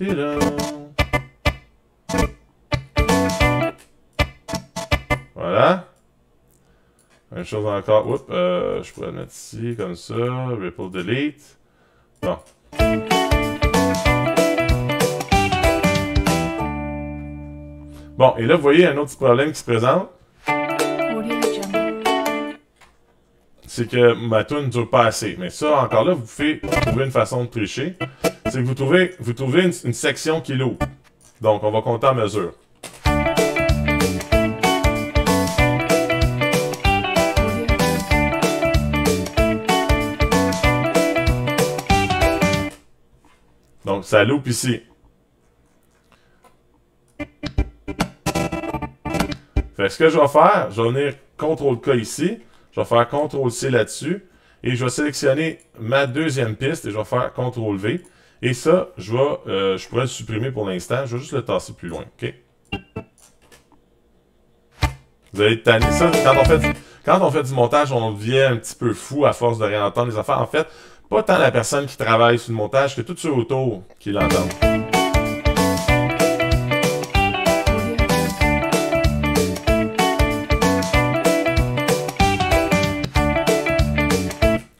Voilà. Même chose encore. Oups, euh, je pourrais le mettre ici, comme ça. Ripple Delete. Bon. Bon, et là, vous voyez un autre problème qui se présente. C'est que ma tune ne dure pas assez. Mais ça, encore là, vous pouvez trouver une façon de tricher c'est que vous trouvez, vous trouvez une, section qui loupe. Donc, on va compter à mesure. Donc, ça loupe ici. ce que je vais faire, je vais venir CTRL-K ici, je vais faire CTRL-C là-dessus, et je vais sélectionner ma deuxième piste, et je vais faire CTRL-V. Et ça, je, euh, je pourrais le supprimer pour l'instant. Je vais juste le tasser plus loin, OK? Vous allez tanné! ça. Quand on, fait du, quand on fait du montage, on devient un petit peu fou à force de réentendre les affaires. En fait, pas tant la personne qui travaille sur le montage que tout ceux autour qui l'entendent.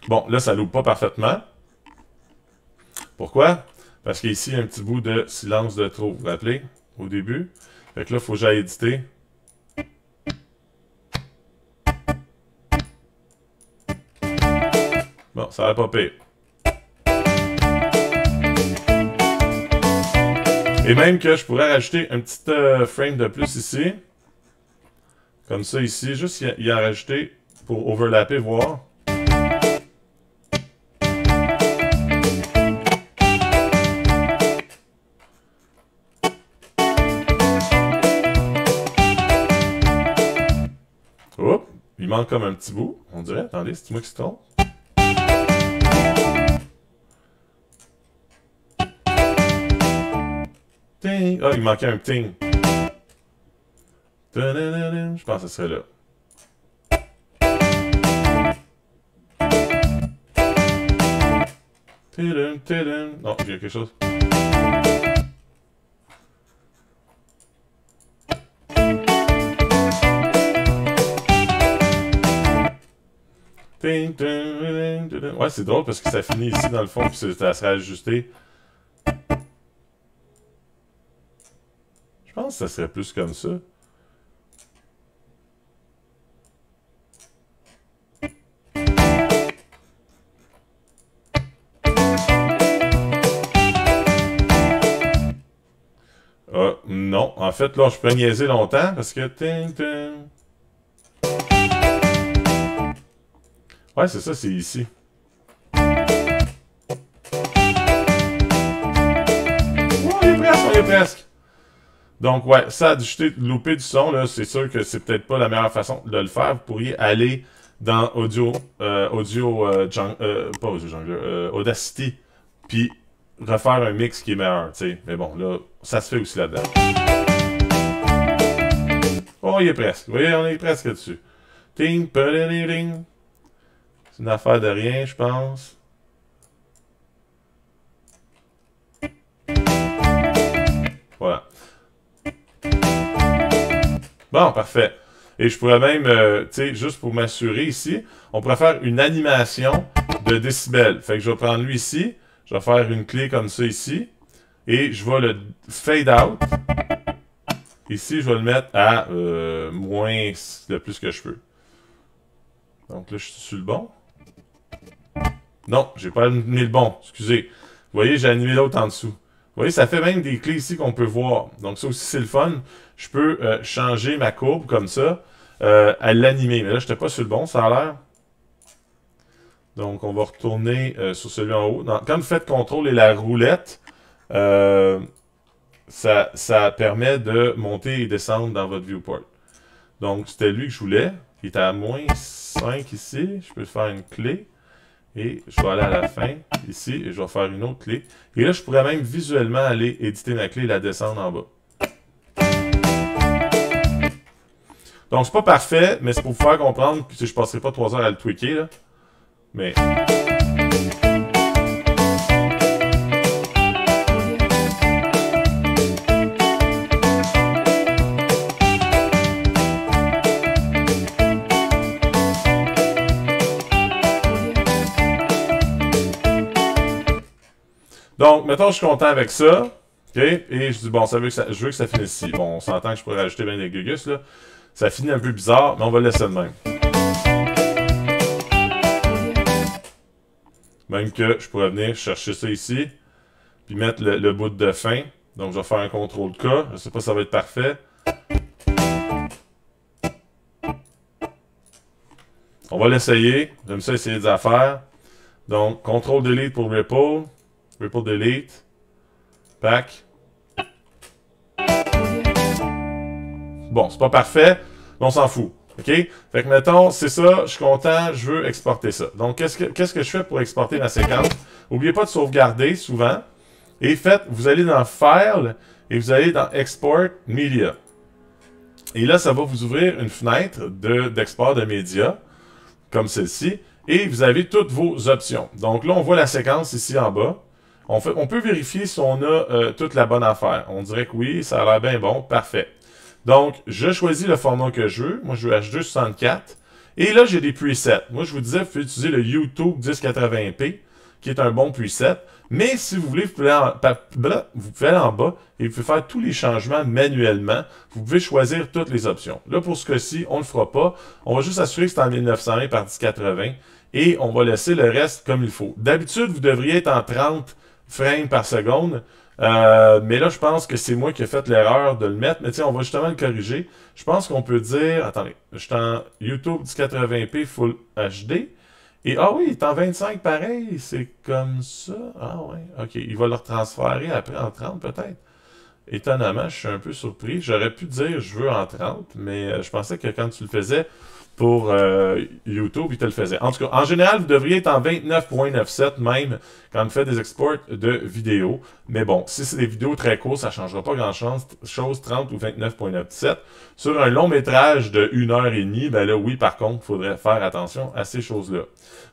Bon, là, ça loupe pas parfaitement. Pourquoi? Parce qu'ici, il y a un petit bout de silence de trop, vous vous rappelez, au début. Fait que là, il faut que j'aille éditer. Bon, ça va pas pire. Et même que je pourrais rajouter un petit euh, frame de plus ici. Comme ça ici, juste y, y en rajouter pour overlapper, voir. manque comme un petit bout, on dirait. Attendez, c'est moi qui se tombe. Ting! Ah, il manquait un ting. Je pense que ce serait là. Non, il y a quelque chose. Ouais, c'est drôle parce que ça finit ici dans le fond, puis ça serait ajusté. Je pense que ça serait plus comme ça. Ah, non. En fait, là, je peux niaiser longtemps parce que... Ouais, c'est ça, c'est ici. On est presque. on est presque! Donc, ouais, ça, de louper du son, là, c'est sûr que c'est peut-être pas la meilleure façon de le faire. Vous pourriez aller dans Audio, euh, Audio, euh, euh, pas Audio euh, Audacity, puis refaire un mix qui est meilleur, tu sais. Mais bon, là, ça se fait aussi là-dedans. On oh, il est presque. Vous voyez, on est presque dessus. Ting, ding, ring c'est une affaire de rien, je pense. Voilà. Bon, parfait. Et je pourrais même, euh, tu sais, juste pour m'assurer ici, on pourrait faire une animation de décibels. Fait que je vais prendre lui ici, je vais faire une clé comme ça ici, et je vais le fade out. Ici, je vais le mettre à euh, moins le plus que je peux. Donc là, je suis sur le bon. Non, j'ai pas animé le bon. Excusez. Vous voyez, j'ai animé l'autre en dessous. Vous voyez, ça fait même des clés ici qu'on peut voir. Donc ça aussi, c'est le fun. Je peux euh, changer ma courbe comme ça euh, à l'animer. Mais là, je n'étais pas sur le bon, ça a l'air. Donc, on va retourner euh, sur celui en haut. Comme quand vous faites contrôle et la roulette, ça, ça, permet de monter et descendre dans votre viewport. Donc, c'était lui que je voulais. Il était à moins 5 ici. Je peux faire une clé. Et je vais aller à la fin, ici, et je vais faire une autre clé. Et là, je pourrais même visuellement aller éditer ma clé et la descendre en bas. Donc, c'est pas parfait, mais c'est pour vous faire comprendre que je passerai pas trois heures à le tweaker, là. Mais... Donc, mettons, je suis content avec ça. OK? Et je dis, bon, ça que je veux que ça finisse ici. Bon, on s'entend que je pourrais rajouter bien des gugus, là. Ça finit un peu bizarre, mais on va le laisser de même. Même que je pourrais venir chercher ça ici, puis mettre le, bout de fin. Donc, je vais faire un contrôle K. Je sais pas si ça va être parfait. On va l'essayer. J'aime ça essayer des affaires. Donc, contrôle delete pour Ripple. Ripple delete. Pack. Bon, c'est pas parfait, on s'en fout. OK? Fait que mettons, c'est ça, je suis content, je veux exporter ça. Donc, qu'est-ce que je fais pour exporter la séquence? N'oubliez pas de sauvegarder souvent. Et faites, vous allez dans File et vous allez dans Export Media. Et là, ça va vous ouvrir une fenêtre d'export de, de médias, comme celle-ci. Et vous avez toutes vos options. Donc là, on voit la séquence ici en bas. On, fait, on peut vérifier si on a euh, toute la bonne affaire. On dirait que oui, ça a l'air bien bon, parfait. Donc, je choisis le format que je veux. Moi, je veux H264. Et là, j'ai des presets. Moi, je vous disais, vous pouvez utiliser le YouTube 1080p, qui est un bon preset. Mais si vous voulez, vous pouvez, en, aller en bas et vous pouvez faire tous les changements manuellement. Vous pouvez choisir toutes les options. Là, pour ce cas-ci, on ne le fera pas. On va juste assurer que c'est en 1920 par 1080 et on va laisser le reste comme il faut. D'habitude, vous devriez être en 30 frames par seconde. Euh, mais là, je pense que c'est moi qui ai fait l'erreur de le mettre. Mais tiens, on va justement le corriger. Je pense qu'on peut dire... Attendez, je suis en YouTube 1080p Full HD. Et ah oui, il est en 25 pareil. C'est comme ça. Ah oui, OK. Il va le retransférer après en 30 peut-être. Étonnamment, je suis un peu surpris. J'aurais pu dire je veux en 30, mais euh, je pensais que quand tu le faisais, pour euh, YouTube, il te le faisait. En tout cas, en général, vous devriez être en 29.97 même quand vous faites des exports de vidéos. Mais bon, si c'est des vidéos très courtes, ça ne changera pas grand-chose, chose 30 ou 29.97. Sur un long métrage de 1 heure et demie, ben là, oui, par contre, il faudrait faire attention à ces choses-là.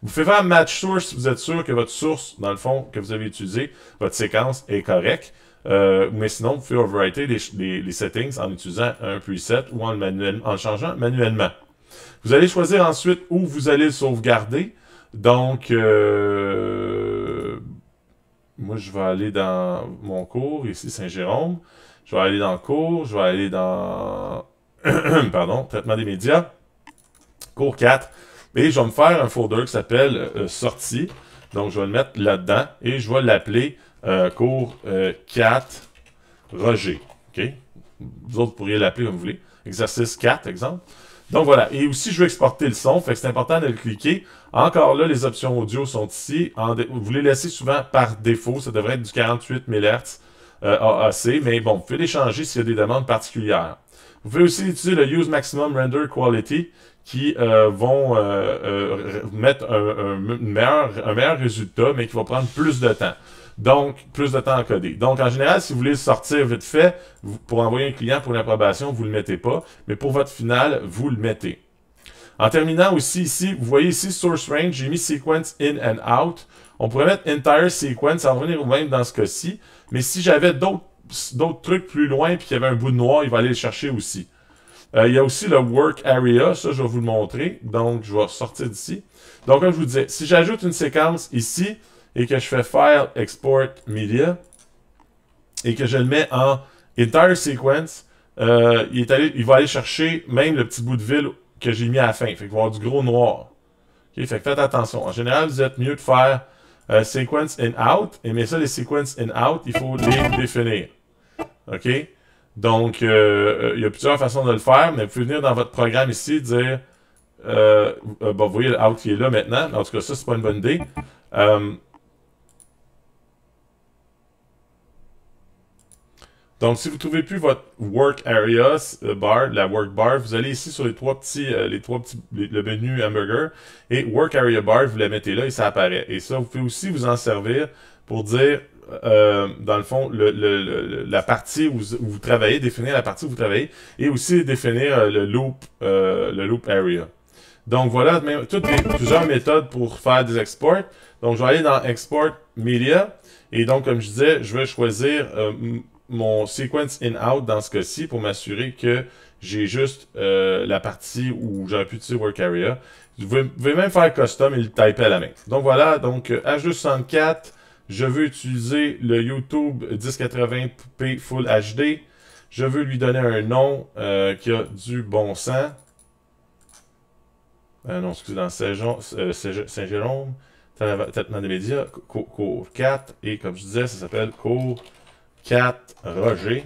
Vous faites faire match source si vous êtes sûr que votre source, dans le fond, que vous avez utilisé, votre séquence est correcte. Euh, mais sinon, vous pouvez overwriter les, settings en utilisant un preset ou en manuel, en changeant manuellement. Vous allez choisir ensuite où vous allez le sauvegarder. Donc, euh, moi, je vais aller dans mon cours, ici Saint-Jérôme. Je vais aller dans cours, je vais aller dans... Pardon, traitement des médias. Cours 4. Et je vais me faire un folder qui s'appelle euh, Sortie ». Donc, je vais le mettre là-dedans et je vais l'appeler euh, cours 4 Roger. Vous autres pourriez l'appeler comme vous voulez. Exercice 4, exemple. Donc voilà, et aussi je veux exporter le son, fait c'est important de le cliquer. Encore là, les options audio sont ici. vous les laissez souvent par défaut, ça devrait être du 48 000 Hz AAC, mais bon, vous pouvez les changer s'il y a des demandes particulières. Vous pouvez aussi utiliser le Use Maximum Render Quality qui euh, vont euh, euh, mettre meilleur, un meilleur résultat, mais qui va prendre plus de temps. Donc, plus de temps à coder. Donc, en général, si vous voulez sortir vite fait, pour envoyer un client pour l'approbation, vous ne le mettez pas. Mais pour votre final, vous le mettez. En terminant aussi ici, vous voyez ici source range, j'ai mis sequence in and out. On pourrait mettre entire sequence, va revenir au même dans ce cas-ci. Mais si j'avais d'autres trucs plus loin puis qu'il y avait un bout de noir, il va aller le chercher aussi. Euh, il y a aussi le work area, ça je vais vous le montrer. Donc, je vais sortir d'ici. Donc, comme je vous disais, si j'ajoute une séquence ici, et que je fais File, Export, Media et que je le mets en Entire Sequence, euh, il, il va aller chercher même le petit bout de ville que j'ai mis à la fin. Fait va avoir du gros noir. Okay, fait faites attention. En général, vous êtes mieux de faire euh, sequence in out, et mais ça, les Sequence in out, il faut les définir. OK? Donc, euh, il y a plusieurs façons de le faire, mais vous pouvez venir dans votre programme ici dire. Bah, vous voyez le out qui est là maintenant. En tout cas, ça, c'est pas une bonne idée. Donc, si vous trouvez plus votre work area euh, bar, la work bar, vous allez ici sur les trois petits, euh, les trois petits, le menu hamburger et work area bar, vous la mettez là et ça apparaît. Et ça, vous pouvez aussi vous en servir pour dire, euh, dans le fond, le, la partie où vous, travaillez, définir la partie où vous travaillez et aussi définir le loop, euh, le loop area. Donc voilà, toutes les, plusieurs méthodes pour faire des exports. Donc je vais aller dans Export Media. Et donc, comme je disais, je vais choisir euh, mon sequence in-out dans ce cas-ci pour m'assurer que j'ai juste euh, la partie où j'aurais pu utiliser Work Area. Je vais même faire custom et le type à la main. Donc voilà, donc euh, h 104, je veux utiliser le YouTube 1080p Full HD. Je veux lui donner un nom euh, qui a du bon sens. Ah non, excusez, moi Saint-Jérôme, traitement des médias, cours 4, et comme je disais, ça s'appelle cours 4, Roger.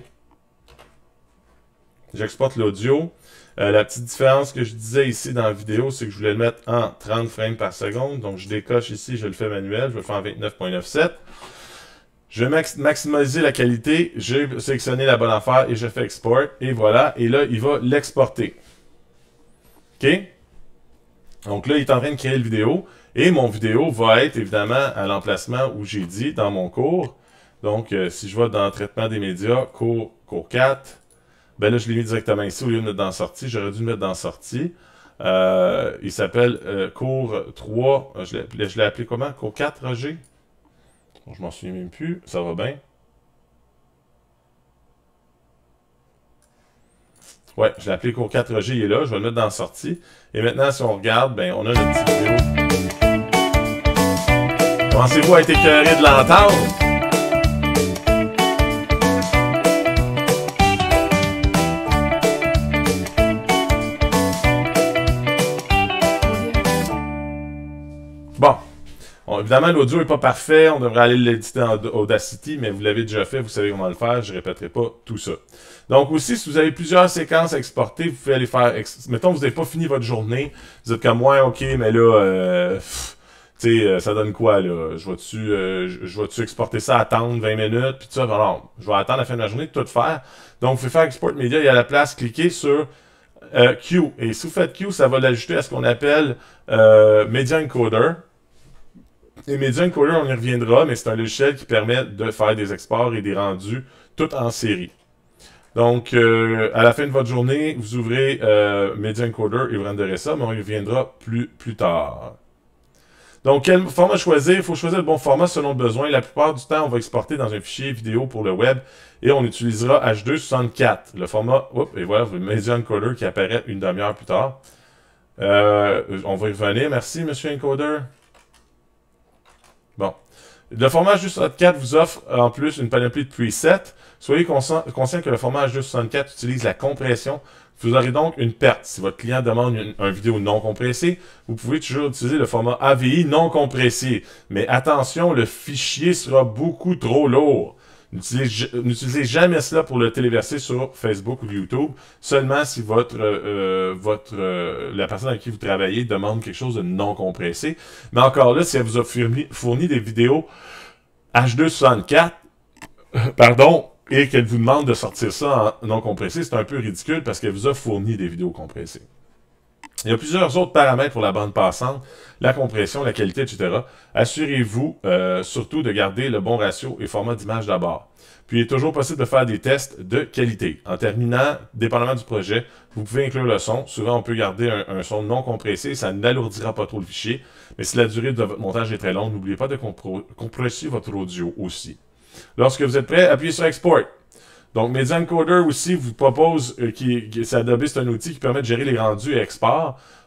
J'exporte l'audio. Euh, la petite différence que je disais ici dans la vidéo, c'est que je voulais le mettre en 30 frames par seconde. Donc, je décoche ici, je le fais manuel. Je le fais en 29.97. Je vais maximiser la qualité. J'ai sélectionné la bonne affaire et je fais export. Et voilà. Et là, il va l'exporter. OK? Donc là, il est en train de créer la vidéo. Et mon vidéo va être évidemment à l'emplacement où j'ai dit dans mon cours. Donc, euh, si je vais dans traitement des médias, cours, 4, ben là, je l'ai mis directement ici au lieu de mettre dans sortie. J'aurais dû le mettre dans sortie. Euh, il s'appelle euh, cours 3. Je l'ai appelé comment Cours 4, Roger Je m'en souviens même plus. Ça va bien. Ouais, je l'ai appelé cours 4 Roger, il est là, je vais le mettre dans sortie. Et maintenant, si on regarde, ben, on a notre petite vidéo. Pensez-vous à être écœuré de l'entendre? évidemment, l'audio est pas parfait, on devrait aller l'éditer en Audacity, mais vous l'avez déjà fait, vous savez comment le faire, je répéterai pas tout ça. Donc aussi, si vous avez plusieurs séquences à exporter, vous pouvez aller faire... Mettons, vous n'avez pas fini votre journée, vous êtes comme, ouais, ok, mais là... Euh, tu sais, euh, ça donne quoi, là? Je vais-tu euh, exporter ça, attendre 20 minutes, puis tout ça? je vais attendre la fin de la journée, tout faire. Donc, vous pouvez faire Export Media et à la place, cliquez sur euh, Q. Et si vous faites Q, ça va l'ajouter à ce qu'on appelle euh, Media Encoder. Et Media Encoder, on y reviendra, mais c'est un logiciel qui permet de faire des exports et des rendus tout en série. Donc, euh, à la fin de votre journée, vous ouvrez euh, Media Encoder et vous renderez ça, mais on y reviendra plus, plus tard. Donc, quel format choisir? Il faut choisir le bon format selon le besoin. La plupart du temps, on va exporter dans un fichier vidéo pour le web et on utilisera H264, le format... Oups, et voilà, Media Encoder qui apparaît une demi-heure plus tard. Euh, on va y revenir. Merci, Monsieur Encoder. Le format h 64 vous offre euh, en plus une panoplie de presets. Soyez conscient, que le format h 64 utilise la compression. Vous aurez donc une perte. Si votre client demande une, vidéo non compressée, vous pouvez toujours utiliser le format AVI non compressé. Mais attention, le fichier sera beaucoup trop lourd. N'utilisez jamais cela pour le téléverser sur Facebook ou YouTube, seulement si votre, euh, euh, votre euh, la personne avec qui vous travaillez demande quelque chose de non compressé. Mais encore là, si elle vous a fourni, des vidéos H264, pardon, et qu'elle vous demande de sortir ça en non compressé, c'est un peu ridicule parce qu'elle vous a fourni des vidéos compressées. Il y a plusieurs autres paramètres pour la bande passante, la compression, la qualité, etc. Assurez-vous euh, surtout de garder le bon ratio et format d'image d'abord. Puis il est toujours possible de faire des tests de qualité. En terminant, dépendamment du projet, vous pouvez inclure le son. Souvent, on peut garder un, un son non compressé, ça n'alourdira pas trop le fichier. Mais si la durée de votre montage est très longue, n'oubliez pas de compresser votre audio aussi. Lorsque vous êtes prêt, appuyez sur Export. Donc, Media Encoder aussi vous propose, euh, qui, qui c'est Adobe, c'est un outil qui permet de gérer les rendus et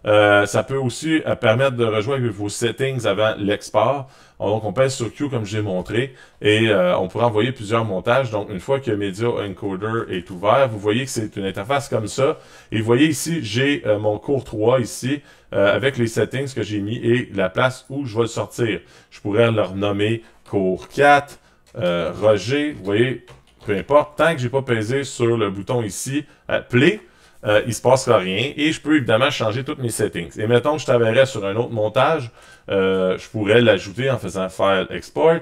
euh, ça peut aussi euh, permettre de rejoindre vos settings avant l'export. Donc, on pèse sur Q comme j'ai montré et on pourra envoyer plusieurs montages. Donc, une fois que Media Encoder est ouvert, vous voyez que c'est une interface comme ça. Et vous voyez ici, j'ai mon cours 3 ici avec les settings que j'ai mis et la place où je vais le sortir. Je pourrais le renommer cours 4, Roger. Vous voyez, peu importe, tant que j'ai pas pesé sur le bouton ici, euh, play, euh, il se passera rien. Et je peux évidemment changer toutes mes settings. Et mettons que je travaillerais sur un autre montage, euh, je pourrais l'ajouter en faisant File Export,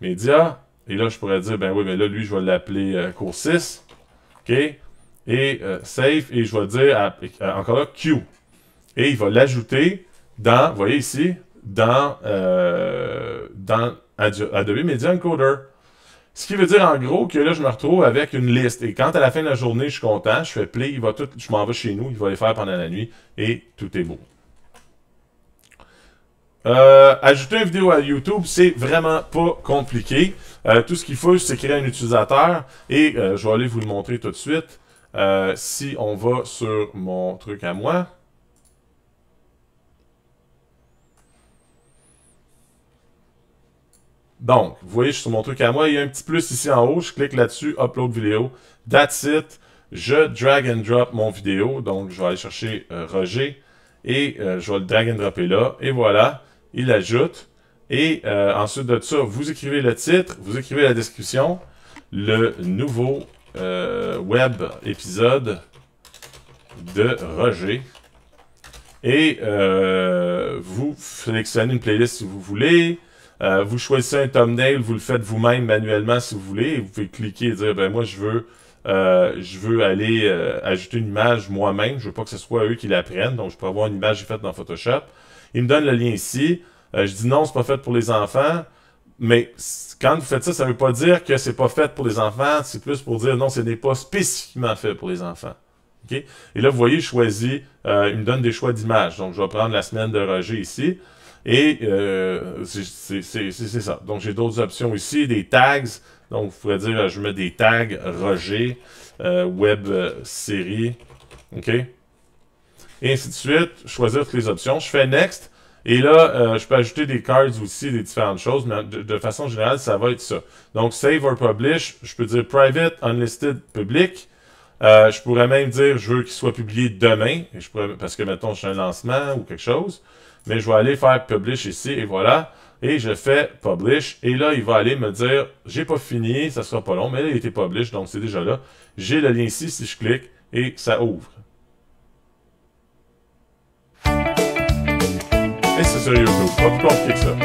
Média, et là je pourrais dire, ben oui, mais là lui je vais l'appeler cours 6, ok, et Save, et je vais dire, encore là, Q. Et il va l'ajouter dans, vous voyez ici, dans, dans Adobe Media Encoder. Ce qui veut dire en gros que là, je me retrouve avec une liste. Et quand à la fin de la journée, je suis content, je fais play, il va tout, je m'en vais chez nous, il va les faire pendant la nuit et tout est beau. Euh, ajouter une vidéo à YouTube, c'est vraiment pas compliqué. Euh, tout ce qu'il faut, c'est créer un utilisateur et euh, je vais aller vous le montrer tout de suite. si on va sur mon truc à moi, Donc, vous voyez, je suis sur mon truc à moi. Il y a un petit plus ici en haut. Je clique là-dessus, upload vidéo. That's it. Je drag and drop mon vidéo. Donc, je vais aller chercher euh, Roger. Et euh, je vais le drag and dropper là. Et voilà, il ajoute. Et euh, ensuite de ça, vous écrivez le titre, vous écrivez la description. Le nouveau web épisode de Roger. Et vous sélectionnez une playlist si vous voulez. Euh, vous choisissez un thumbnail, vous le faites vous-même manuellement si vous voulez. vous pouvez cliquer et dire ben moi je veux euh, aller euh, ajouter une image moi-même. Je veux pas que ce soit eux qui la prennent, donc je peux avoir une image faite dans Photoshop. Il me donne le lien ici. je dis non, c'est pas fait pour les enfants. Mais quand vous faites ça, ça ne veut pas dire que c'est pas fait pour les enfants. C'est plus pour dire non, ce n'est pas spécifiquement fait pour les enfants. Et là, vous voyez, je choisis, il me donne des choix d'images. Donc, je vais prendre la semaine de Roger ici. Et euh, c'est ça. Donc j'ai d'autres options ici, des tags. Donc vous pourrez dire, euh, je mets des tags Roger, euh, web série, OK? Et ainsi de suite, choisir toutes les options. Je fais Next. Et là, je peux ajouter des cards aussi, des différentes choses, mais de, façon générale, ça va être ça. Donc, save or publish, je peux dire private, unlisted, public. je pourrais même dire, je veux qu'il soit publié demain, parce que, mettons, j'ai un lancement ou quelque chose mais je vais aller faire publish ici, et voilà. Et je fais publish, et là, il va aller me dire, j'ai pas fini, ça sera pas long, mais là, il était publish, donc c'est déjà là. J'ai le lien ici, si je clique, et ça ouvre. Et c'est sur YouTube, pas plus compliqué que ça.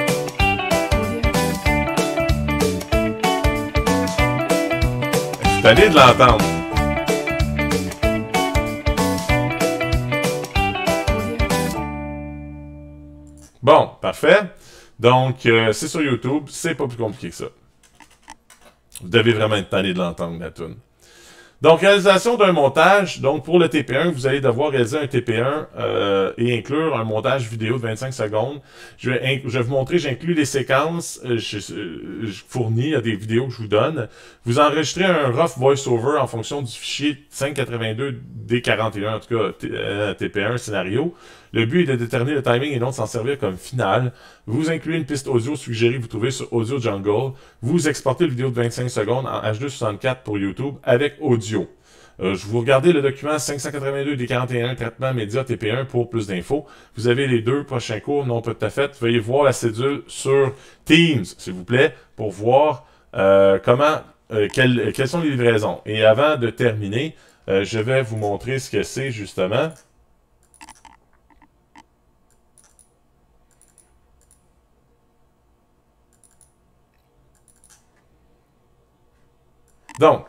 Je suis de l'entendre. Bon, parfait. Donc, euh, c'est sur YouTube, c'est pas plus compliqué que ça. Vous devez vraiment être tanné de l'entendre, la Donc, réalisation d'un montage. Donc, pour le TP1, vous allez devoir réaliser un TP1 euh, et inclure un montage vidéo de 25 secondes. Je vais, vous montrer, j'inclus les séquences euh, je, fournies à des vidéos que je vous donne. Vous enregistrez un rough voice en fonction du fichier 582D41, en tout cas TP1 scénario. Le but est de déterminer le timing et non de s'en servir comme final. Vous incluez une piste audio suggérée que vous trouvez sur Audio Jungle. Vous exportez le vidéo de 25 secondes en H264 pour YouTube avec audio. Euh, je vous regardez le document 582 des 41 traitement média TP1 pour plus d'infos. Vous avez les deux prochains cours non tout à fait. Veuillez voir la cédule sur Teams, s'il vous plaît, pour voir euh, comment, euh, quelles, quelles sont les livraisons. Et avant de terminer, je vais vous montrer ce que c'est justement. Donc,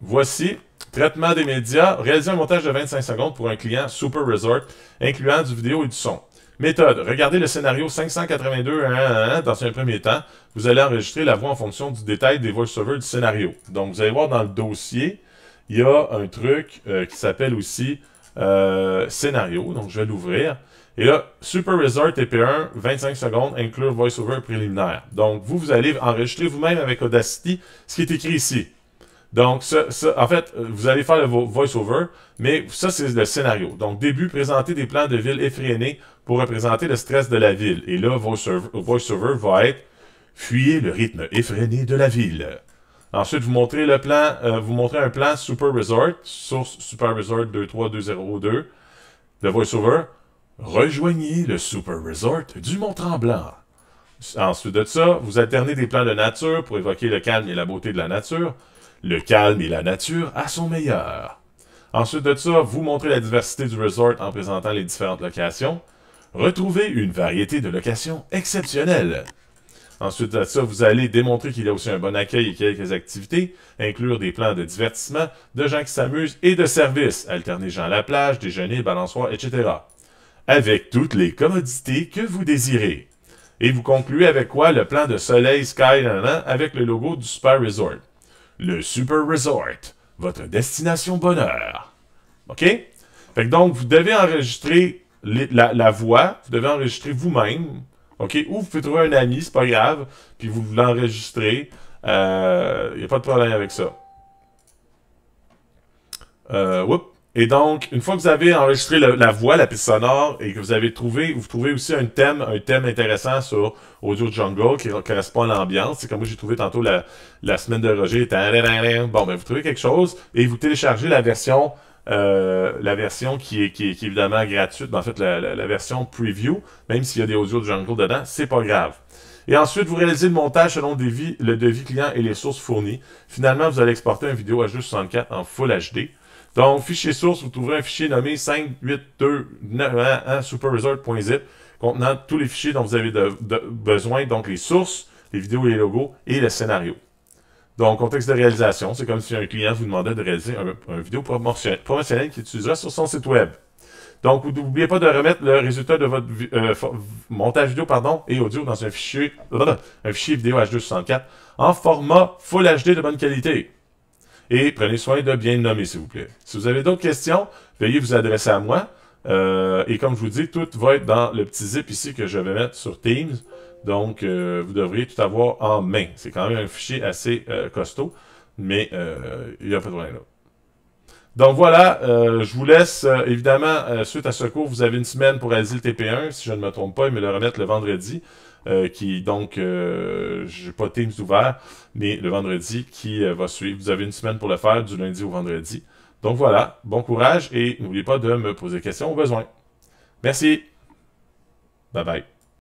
voici traitement des médias, réaliser un montage de 25 secondes pour un client Super Resort, incluant du vidéo et du son. Méthode. Regardez le scénario 582 dans un premier temps. Vous allez enregistrer la voix en fonction du détail des voice over du scénario. Donc, vous allez voir dans le dossier, il y a un truc euh, qui s'appelle aussi euh, scénario. Donc, je vais l'ouvrir. Et là, Super Resort TP1, 25 secondes, inclure VoiceOver préliminaire. Donc, vous, vous allez enregistrer vous-même avec Audacity ce qui est écrit ici. Donc, en fait, euh, vous allez faire le voice-over, mais ça, c'est le scénario. Donc, début, présenter des plans de ville effrénés pour représenter le stress de la ville. Et là, voice-over va être « Fuyez le rythme effréné de la ville ». Ensuite, vous montrez le plan, euh, vous montrez un plan Super Resort, source Super Resort 23202 le voice-over rejoignez le Super Resort du Mont-Tremblant. Ensuite de ça, vous alternez des plans de nature pour évoquer le calme et la beauté de la nature. Le calme et la nature à son meilleur. Ensuite de ça, vous montrez la diversité du resort en présentant les différentes locations. Retrouvez une variété de locations exceptionnelles. Ensuite de ça, vous allez démontrer qu'il y a aussi un bon accueil et quelques activités, inclure des plans de divertissement, de gens qui s'amusent et de services, alterner gens à la plage, déjeuner, balançoire, etc avec toutes les commodités que vous désirez. Et vous concluez avec quoi le plan de Soleil sky avec le logo du Super Resort. Le Super Resort, votre destination bonheur. OK? donc, vous devez enregistrer la, voix, vous devez enregistrer vous-même. OK? Ou vous pouvez trouver un ami, c'est pas grave, puis vous l'enregistrez. Il euh, n'y a pas de problème avec ça. Euh, whoop. Et donc, une fois que vous avez enregistré la, voix, la piste sonore, et que vous avez trouvé, vous trouvez aussi un thème, un thème intéressant sur Audio Jungle qui correspond à l'ambiance. C'est comme moi j'ai trouvé tantôt la, semaine de Roger. Bon, ben vous trouvez quelque chose et vous téléchargez la version, la version qui est, est, évidemment gratuite. Mais en fait, la, version preview, même s'il y a des Audio Jungle dedans, c'est pas grave. Et ensuite, vous réalisez le montage selon devis, le devis client et les sources fournies. Finalement, vous allez exporter un vidéo à juste 64 en Full HD. Donc, fichier source, vous trouverez un fichier nommé 58291superresort.zip hein, hein, contenant tous les fichiers dont vous avez besoin, donc les sources, les vidéos et les logos et le scénario. Donc, contexte de réalisation, c'est comme si un client vous demandait de réaliser un, vidéo promotionnelle qu'il utilisera sur son site web. Donc, n'oubliez pas de remettre le résultat de votre euh, montage vidéo pardon, et audio dans un fichier, un fichier vidéo H264 en format Full HD de bonne qualité et prenez soin de bien le nommer, s'il vous plaît. Si vous avez d'autres questions, veuillez vous adresser à moi. Euh, et comme je vous dis, tout va être dans le petit zip ici que je vais mettre sur Teams. Donc, euh, vous devriez tout avoir en main. C'est quand même un fichier assez euh, costaud, mais il n'y a pas de problème là. Donc voilà, je vous laisse, évidemment, suite à ce cours, vous avez une semaine pour Asile le TP1, si je ne me trompe pas, il me le remettre le vendredi. Euh, qui donc, je euh, j'ai pas Teams ouvert, mais le vendredi qui euh, va suivre. Vous avez une semaine pour le faire, du lundi au vendredi. Donc voilà, bon courage et n'oubliez pas de me poser des questions au besoin. Merci. Bye bye.